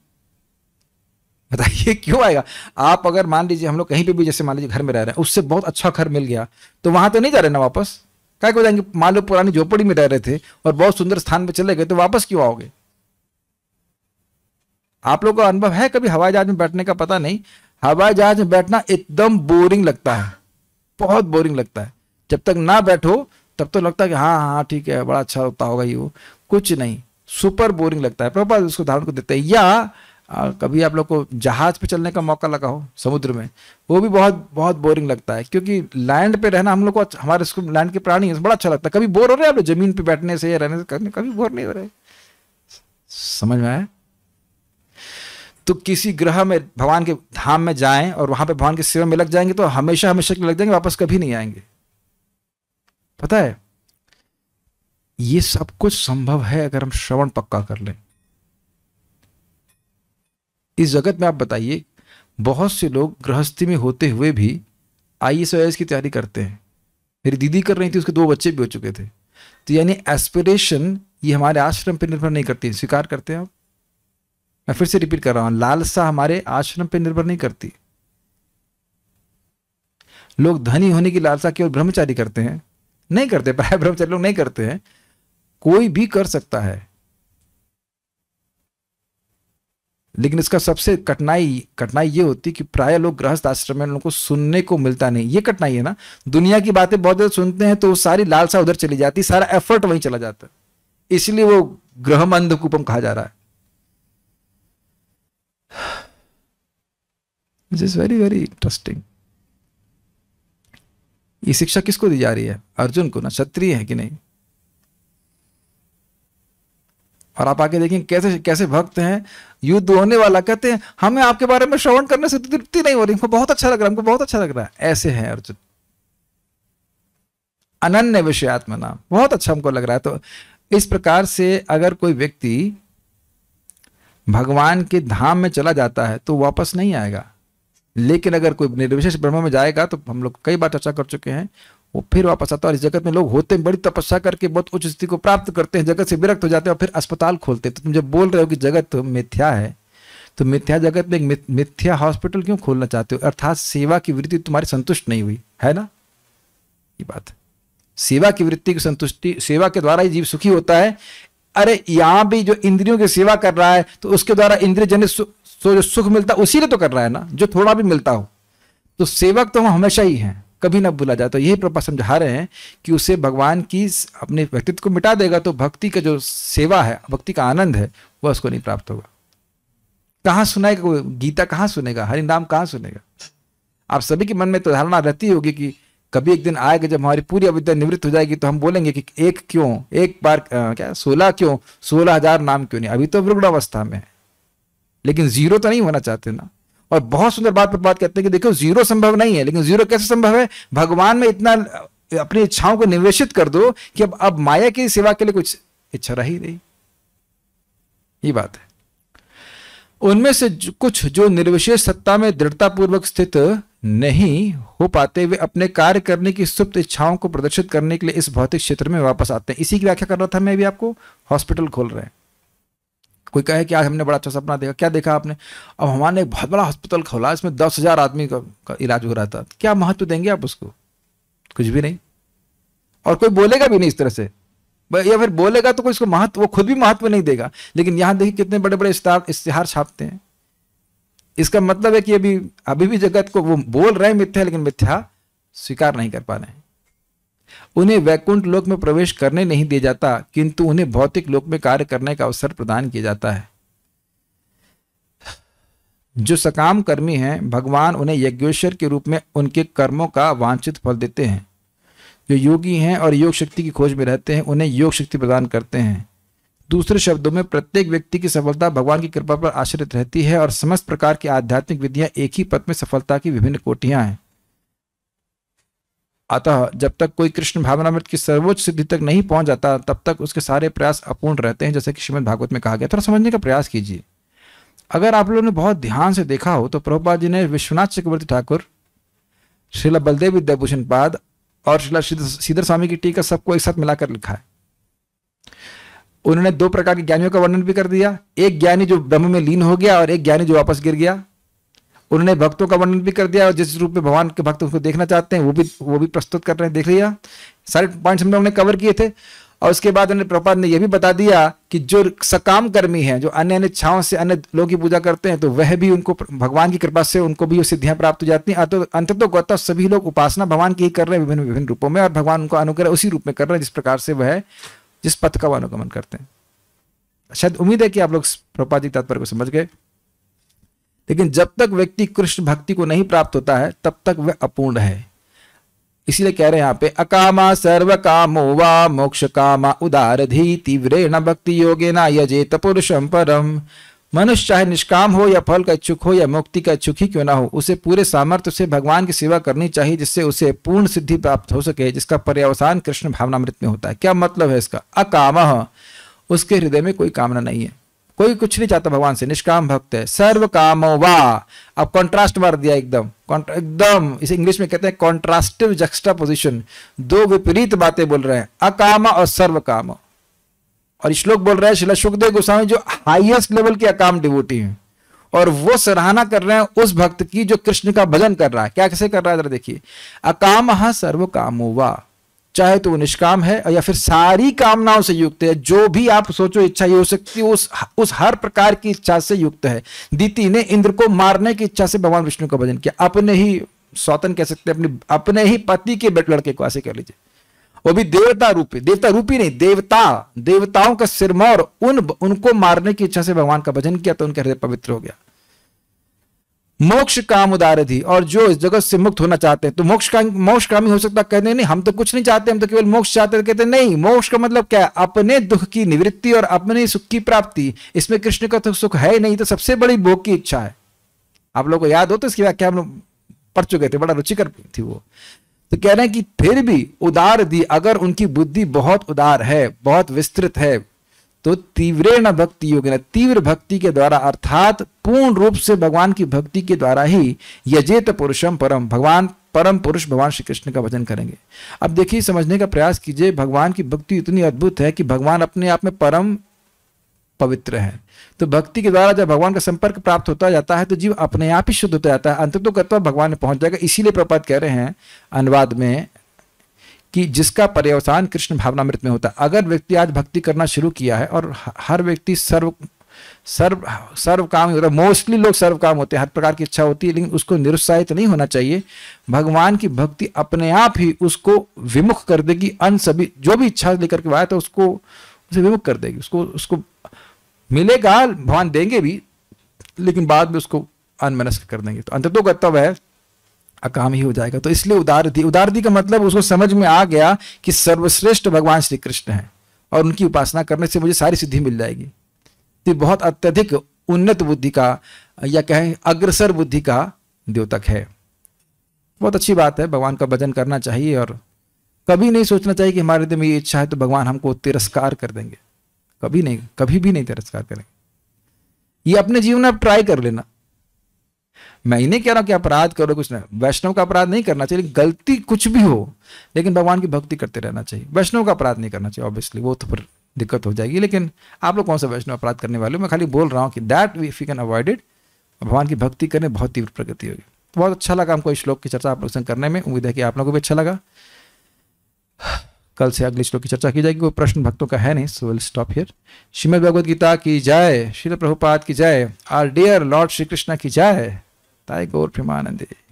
बताइए क्यों आएगा आप अगर मान लीजिए हम लोग कहीं पे भी जैसे मान लीजिए घर में रह रहे हैं उससे बहुत अच्छा घर मिल गया तो वहां तो नहीं जा रहे ना वापस काय को जाएंगे मान लो पुरानी झोपड़ी में रह रहे थे और बहुत सुंदर स्थान पर चले गए तो वापस क्यों आओगे आप लोग का अनुभव है कभी हवाई जहाज में बैठने का पता नहीं हवाई जहाज में बैठना एकदम बोरिंग लगता है बहुत बोरिंग लगता है जब तक ना बैठो तब तो लगता है कि हाँ हाँ ठीक है बड़ा अच्छा होता होगा ये वो कुछ नहीं सुपर बोरिंग लगता है प्रभुपाद उसको धारण को देते हैं या आ, कभी आप लोग को जहाज पे चलने का मौका लगा हो समुद्र में वो भी बहुत बहुत बोरिंग लगता है क्योंकि लैंड पे रहना हम लोग को अच्छा, हमारे लैंड के प्राणी बड़ा अच्छा लगता है कभी बोर हो रहे हैं आप लोग जमीन पे बैठने से या रहने से कभी बोर नहीं हो रहे समझ में आया तो किसी ग्रह में भगवान के धाम में जाएं और वहां पे भगवान के सेवा में लग जाएंगे तो हमेशा हमेशा के लग जाएंगे वापस कभी नहीं आएंगे पता है ये सब कुछ संभव है अगर हम श्रवण पक्का कर लें इस जगत में आप बताइए बहुत से लोग गृहस्थी में होते हुए भी आई एस की तैयारी करते हैं मेरी दीदी कर रही थी उसके दो बच्चे भी हो चुके थे तो यानी एस्पिरेशन ये हमारे आश्रम पर निर्भर नहीं करती स्वीकार करते हैं आप मैं फिर से रिपीट कर रहा हूं लालसा हमारे आश्रम पर निर्भर नहीं करती लोग धनी होने की लालसा केवल ब्रह्मचारी करते हैं नहीं करते प्राय ब्रह्मचारी लोग नहीं करते हैं कोई भी कर सकता है लेकिन इसका सबसे कठिनाई कठिनाई ये होती कि प्राय लोग गृहस्थ आश्रम में उनको सुनने को मिलता नहीं ये कठिनाई है ना दुनिया की बातें बहुत ज्यादा सुनते हैं तो सारी लालसा उधर चली जाती सारा एफर्ट वहीं चला जाता इसलिए वो ग्रह अंधकूपम कहा जा रहा है this is very very interesting ये शिक्षा किसको दी जा रही है अर्जुन को ना क्षत्रिय है कि नहीं और आप आगे देखें कैसे कैसे भक्त हैं युद्ध होने वाला कहते हैं हमें आपके बारे में श्रवण करने से तृप्ति नहीं हो रही हमको बहुत अच्छा लग रहा है हमको बहुत अच्छा लग रहा है ऐसे हैं अर्जुन अनन्य विषय नाम बहुत अच्छा हमको लग रहा है तो इस प्रकार से अगर कोई व्यक्ति भगवान के धाम में चला जाता है तो वापस नहीं आएगा लेकिन अगर कोई निर्विशेष ब्रह्म में जाएगा तो हम लोग कई बार चर्चा कर चुके हैं वो फिर वापस आता है और इस जगत में लोग होते हैं बड़ी तपस्या करके बहुत उच्च स्थिति को प्राप्त करते हैं जगत से विरक्त हो जाते हैं और फिर अस्पताल खोलते हैं तो तुम जब बोल रहे हो कि जगत मिथ्या है तो मिथ्या जगत में एक मिथ्या हॉस्पिटल क्यों खोलना चाहते हो अर्थात सेवा की वृत्ति तुम्हारी संतुष्ट नहीं हुई है ना ये बात सेवा की वृत्ति की संतुष्टि सेवा के द्वारा ही जीव सुखी होता है अरे यहां भी जो इंद्रियों की सेवा कर रहा है तो उसके द्वारा इंद्रिय जन सु, सु, सुख मिलता उसी ने तो कर रहा है ना जो थोड़ा भी मिलता हो तो सेवक तो हम हमेशा ही हैं कभी ना भूला जाए तो यही प्रपा समझा रहे हैं कि उसे भगवान की अपने व्यक्तित्व को मिटा देगा तो भक्ति का जो सेवा है भक्ति का आनंद है वह उसको नहीं प्राप्त होगा कहाँ सुनाएगा गीता कहाँ सुनेगा हरिनाम कहाँ सुनेगा आप सभी के मन में तो धारणा रहती होगी कि कभी एक दिन आएगा जब हमारी पूरी अविद्या निवृत्त हो जाएगी तो हम बोलेंगे कि एक क्यों एक बार आ, क्या सोलह क्यों सोलह हजार नाम क्यों नहीं अभी तो अवस्था में है लेकिन जीरो तो नहीं होना चाहते ना और बहुत सुंदर बात पर बात करते हैं कि देखो जीरो संभव नहीं है लेकिन जीरो कैसे संभव है भगवान में इतना अपनी इच्छाओं को निवेशित कर दो कि अब अब माया की सेवा के लिए कुछ इच्छा रही नहीं ये बात है उनमें से कुछ जो निर्विशेष सत्ता में दृढ़तापूर्वक स्थित नहीं हो पाते वे अपने कार्य करने की सुप्त इच्छाओं को प्रदर्शित करने के लिए इस भौतिक क्षेत्र में वापस आते हैं इसी की व्याख्या कर रहा था मैं भी आपको हॉस्पिटल खोल रहे हैं कोई कहे कि आज हमने बड़ा अच्छा सपना देखा क्या देखा आपने अब हमारे एक बहुत बड़ा हॉस्पिटल खोला इसमें दस हजार आदमी का, का इलाज हो रहा था क्या महत्व देंगे आप उसको कुछ भी नहीं और कोई बोलेगा भी नहीं इस तरह से या फिर बोलेगा तो कोई इसको महत्व वो खुद भी महत्व नहीं देगा लेकिन यहाँ देखिए कितने बड़े बड़े इश्तहार छापते हैं इसका मतलब है कि अभी अभी भी जगत को वो बोल रहे हैं मिथ्या लेकिन मिथ्या स्वीकार नहीं कर पा रहे हैं उन्हें वैकुंठ लोक में प्रवेश करने नहीं दिया जाता किंतु उन्हें भौतिक लोक में कार्य करने का अवसर प्रदान किया जाता है जो सकाम कर्मी हैं भगवान उन्हें यज्ञेश्वर के रूप में उनके कर्मों का वांछित फल देते हैं जो योगी हैं और योग शक्ति की खोज में रहते हैं उन्हें योग शक्ति प्रदान करते हैं दूसरे शब्दों में प्रत्येक व्यक्ति की सफलता भगवान की कृपा पर आश्रित रहती है और समस्त प्रकार की आध्यात्मिक विधियां एक ही पथ में सफलता की विभिन्न कोटियां हैं अतः जब तक कोई कृष्ण भावनामृत की सर्वोच्च सिद्धि तक नहीं पहुंच जाता तब तक उसके सारे प्रयास अपूर्ण रहते हैं जैसे कि श्रीमद भागवत में कहा गया थोड़ा समझने का प्रयास कीजिए अगर आप लोगों ने बहुत ध्यान से देखा हो तो प्रभुपाद जी ने विश्वनाथ चक्रवर्ती ठाकुर श्रीला बलदेव विद्याभूषण पाद और शिला सीधर स्वामी की टीका सबको एक साथ मिलाकर लिखा है उन्होंने दो प्रकार के ज्ञानियों का वर्णन भी कर दिया एक ज्ञानी जो ब्रह्म में लीन हो गया और एक ज्ञानी जो वापस गिर गया उन्होंने भक्तों का वर्णन भी कर दिया और जिस रूप में भगवान के भक्त उसको देखना चाहते हैं वो भी वो भी प्रस्तुत कर रहे हैं देख लिया सारे पॉइंट्स लोगों ने कवर किए थे और उसके बाद उन्होंने प्रपात ने यह भी बता दिया कि जो सकाम कर्मी है जो अन्य अन्य छाओं से अन्य लोगों की पूजा करते हैं तो वह भी उनको भगवान की कृपा से उनको भी सिद्धियां प्राप्त हो जाती हैं अंत तो गौतम सभी लोग उपासना भगवान की ही कर रहे हैं विभिन्न विभिन्न रूपों में और भगवान उनका अनुग्रह उसी रूप में कर रहे हैं जिस प्रकार से वह जिस पथ का वो अनुगमन करते हैं शायद उम्मीद है कि आप लोग प्रपादिक तात्पर्य को समझ गए लेकिन जब तक व्यक्ति कृष्ण भक्ति को नहीं प्राप्त होता है तब तक वह अपूर्ण है इसीलिए कह रहे हैं यहां पे अकामा सर्व कामो वा मोक्ष कामा उदार तीव्रे तीव्रेण भक्ति योगे ना यजेत पुरुषम परम मनुष्य चाहे निष्काम हो या फल का इच्छुक हो या मुक्ति का इच्छुक ही क्यों ना हो उसे पूरे सामर्थ्य से भगवान की सेवा करनी चाहिए जिससे उसे पूर्ण सिद्धि प्राप्त हो सके जिसका पर्यावसान कृष्ण भावनामृत में होता है क्या मतलब है इसका अकाम उसके हृदय में कोई कामना नहीं है कोई कुछ नहीं चाहता भगवान से निष्काम भक्त है सर्व काम वाह अब कॉन्ट्रास्ट मार दिया एकदम एकदम इसे इंग्लिश में कहते हैं कॉन्ट्रास्टिव जक्स्टा पोजिशन दो विपरीत बातें बोल रहे हैं अकाम और सर्व काम और श्लोक बोल रहे हैं श्री सुखदेव गोस्वामी जो हाईएस्ट लेवल के अकाम डिवोटी है और वो सराहना कर रहे हैं उस भक्त की जो कृष्ण का भजन कर रहा है क्या कैसे कर रहा है देखिए अकाम सर्व काम चाहे तो वो निष्काम है या फिर सारी कामनाओं से युक्त है जो भी आप सोचो इच्छा ये हो सकती है उस उस हर प्रकार की इच्छा से युक्त है दीति ने इंद्र को मारने की इच्छा से भगवान विष्णु का भजन किया अपने ही स्वतन कह सकते हैं अपने अपने ही पति के लड़के को ऐसे कर लीजिए वो भी देवता रूपी देवता रूपी नहीं देवता देवताओं का सिरमौर उन उनको मारने की इच्छा से भगवान का भजन किया तो उनके हृदय पवित्र हो गया मोक्ष काम थी और जो इस जगत से मुक्त होना चाहते हैं तो मोक्ष का मोक्ष कामी हो सकता कहते नहीं हम तो कुछ नहीं चाहते हम तो केवल मोक्ष चाहते तो कहते नहीं मोक्ष का मतलब क्या है अपने दुख की निवृत्ति और अपने सुख की प्राप्ति इसमें कृष्ण का तो सुख है नहीं तो सबसे बड़ी भोग की इच्छा है आप लोगों को याद हो तो इसकी व्याख्या हम लोग पढ़ चुके थे बड़ा रुचिकर थी वो तो कह रहे हैं कि फिर भी उदार दी अगर उनकी बुद्धि बहुत उदार है बहुत विस्तृत है तो तीव्रे न भक्ति योग तीव्र भक्ति के द्वारा अर्थात पूर्ण रूप से भगवान की भक्ति के द्वारा ही यजेत पुरुषम परम भगवान परम पुरुष भगवान श्री कृष्ण का भजन करेंगे अब देखिए समझने का प्रयास कीजिए भगवान की भक्ति इतनी अद्भुत है कि भगवान अपने आप में परम पवित्र है तो भक्ति के द्वारा जब भगवान का संपर्क प्राप्त होता जाता है तो जीव अपने आप ही शुद्ध होता जाता है अंत तो भगवान में पहुंच जाएगा इसीलिए प्रपात कह रहे हैं अनुवाद में कि जिसका पर्यवसान कृष्ण भावनामृत में होता है अगर व्यक्ति आज भक्ति करना शुरू किया है और हर व्यक्ति सर्व सर्व सर्व काम होता है मोस्टली लोग सर्व काम होते हैं हर प्रकार की इच्छा होती है लेकिन उसको निरुत्साहित नहीं होना चाहिए भगवान की भक्ति अपने आप ही उसको विमुख कर देगी अन्य सभी जो भी इच्छा लेकर के आया था तो उसको उसे विमुख कर देगी उसको उसको मिलेगा भगवान देंगे भी लेकिन बाद में उसको अनमनस्क कर देंगे तो अंत तो कर्तव्य है अकाम ही हो जाएगा तो इसलिए उदार दी उदार दी का मतलब उसको समझ में आ गया कि सर्वश्रेष्ठ भगवान श्री कृष्ण है और उनकी उपासना करने से मुझे सारी सिद्धि मिल जाएगी तो बहुत अत्यधिक उन्नत बुद्धि का या कहें अग्रसर बुद्धि का द्योतक है बहुत अच्छी बात है भगवान का भजन करना चाहिए और कभी नहीं सोचना चाहिए कि हमारे दिन में ये इच्छा है तो भगवान हमको तिरस्कार कर देंगे कभी नहीं कभी भी नहीं तिरस्कार करेंगे ये अपने जीवन में आप ट्राई कर लेना मैं ये नहीं कह रहा हूं कि अपराध करो कुछ ना वैष्णव का अपराध नहीं करना चाहिए गलती कुछ भी हो लेकिन भगवान की भक्ति करते रहना चाहिए वैष्णव का अपराध नहीं करना चाहिए ऑब्वियसली वो तो फिर दिक्कत हो जाएगी लेकिन आप लोग कौन सा वैष्णव अपराध करने वाले हो मैं खाली बोल रहा हूँ कि that if you can avoid it भगवान की भक्ति करने बहुत तीव्र प्रगति होगी बहुत अच्छा लगा हमको इस श्लोक की चर्चा आप लोग संग करने में उम्मीद है कि आप लोगों को भी अच्छा लगा कल से अगले श्लोक की चर्चा की जाएगी कोई प्रश्न भक्तों का है नहीं so will stop here Shrimad Bhagavad Gita की जय श्री प्रभुपाद की जय our dear Lord Shri Krishna की जय ताई गौर प्रेमानंदी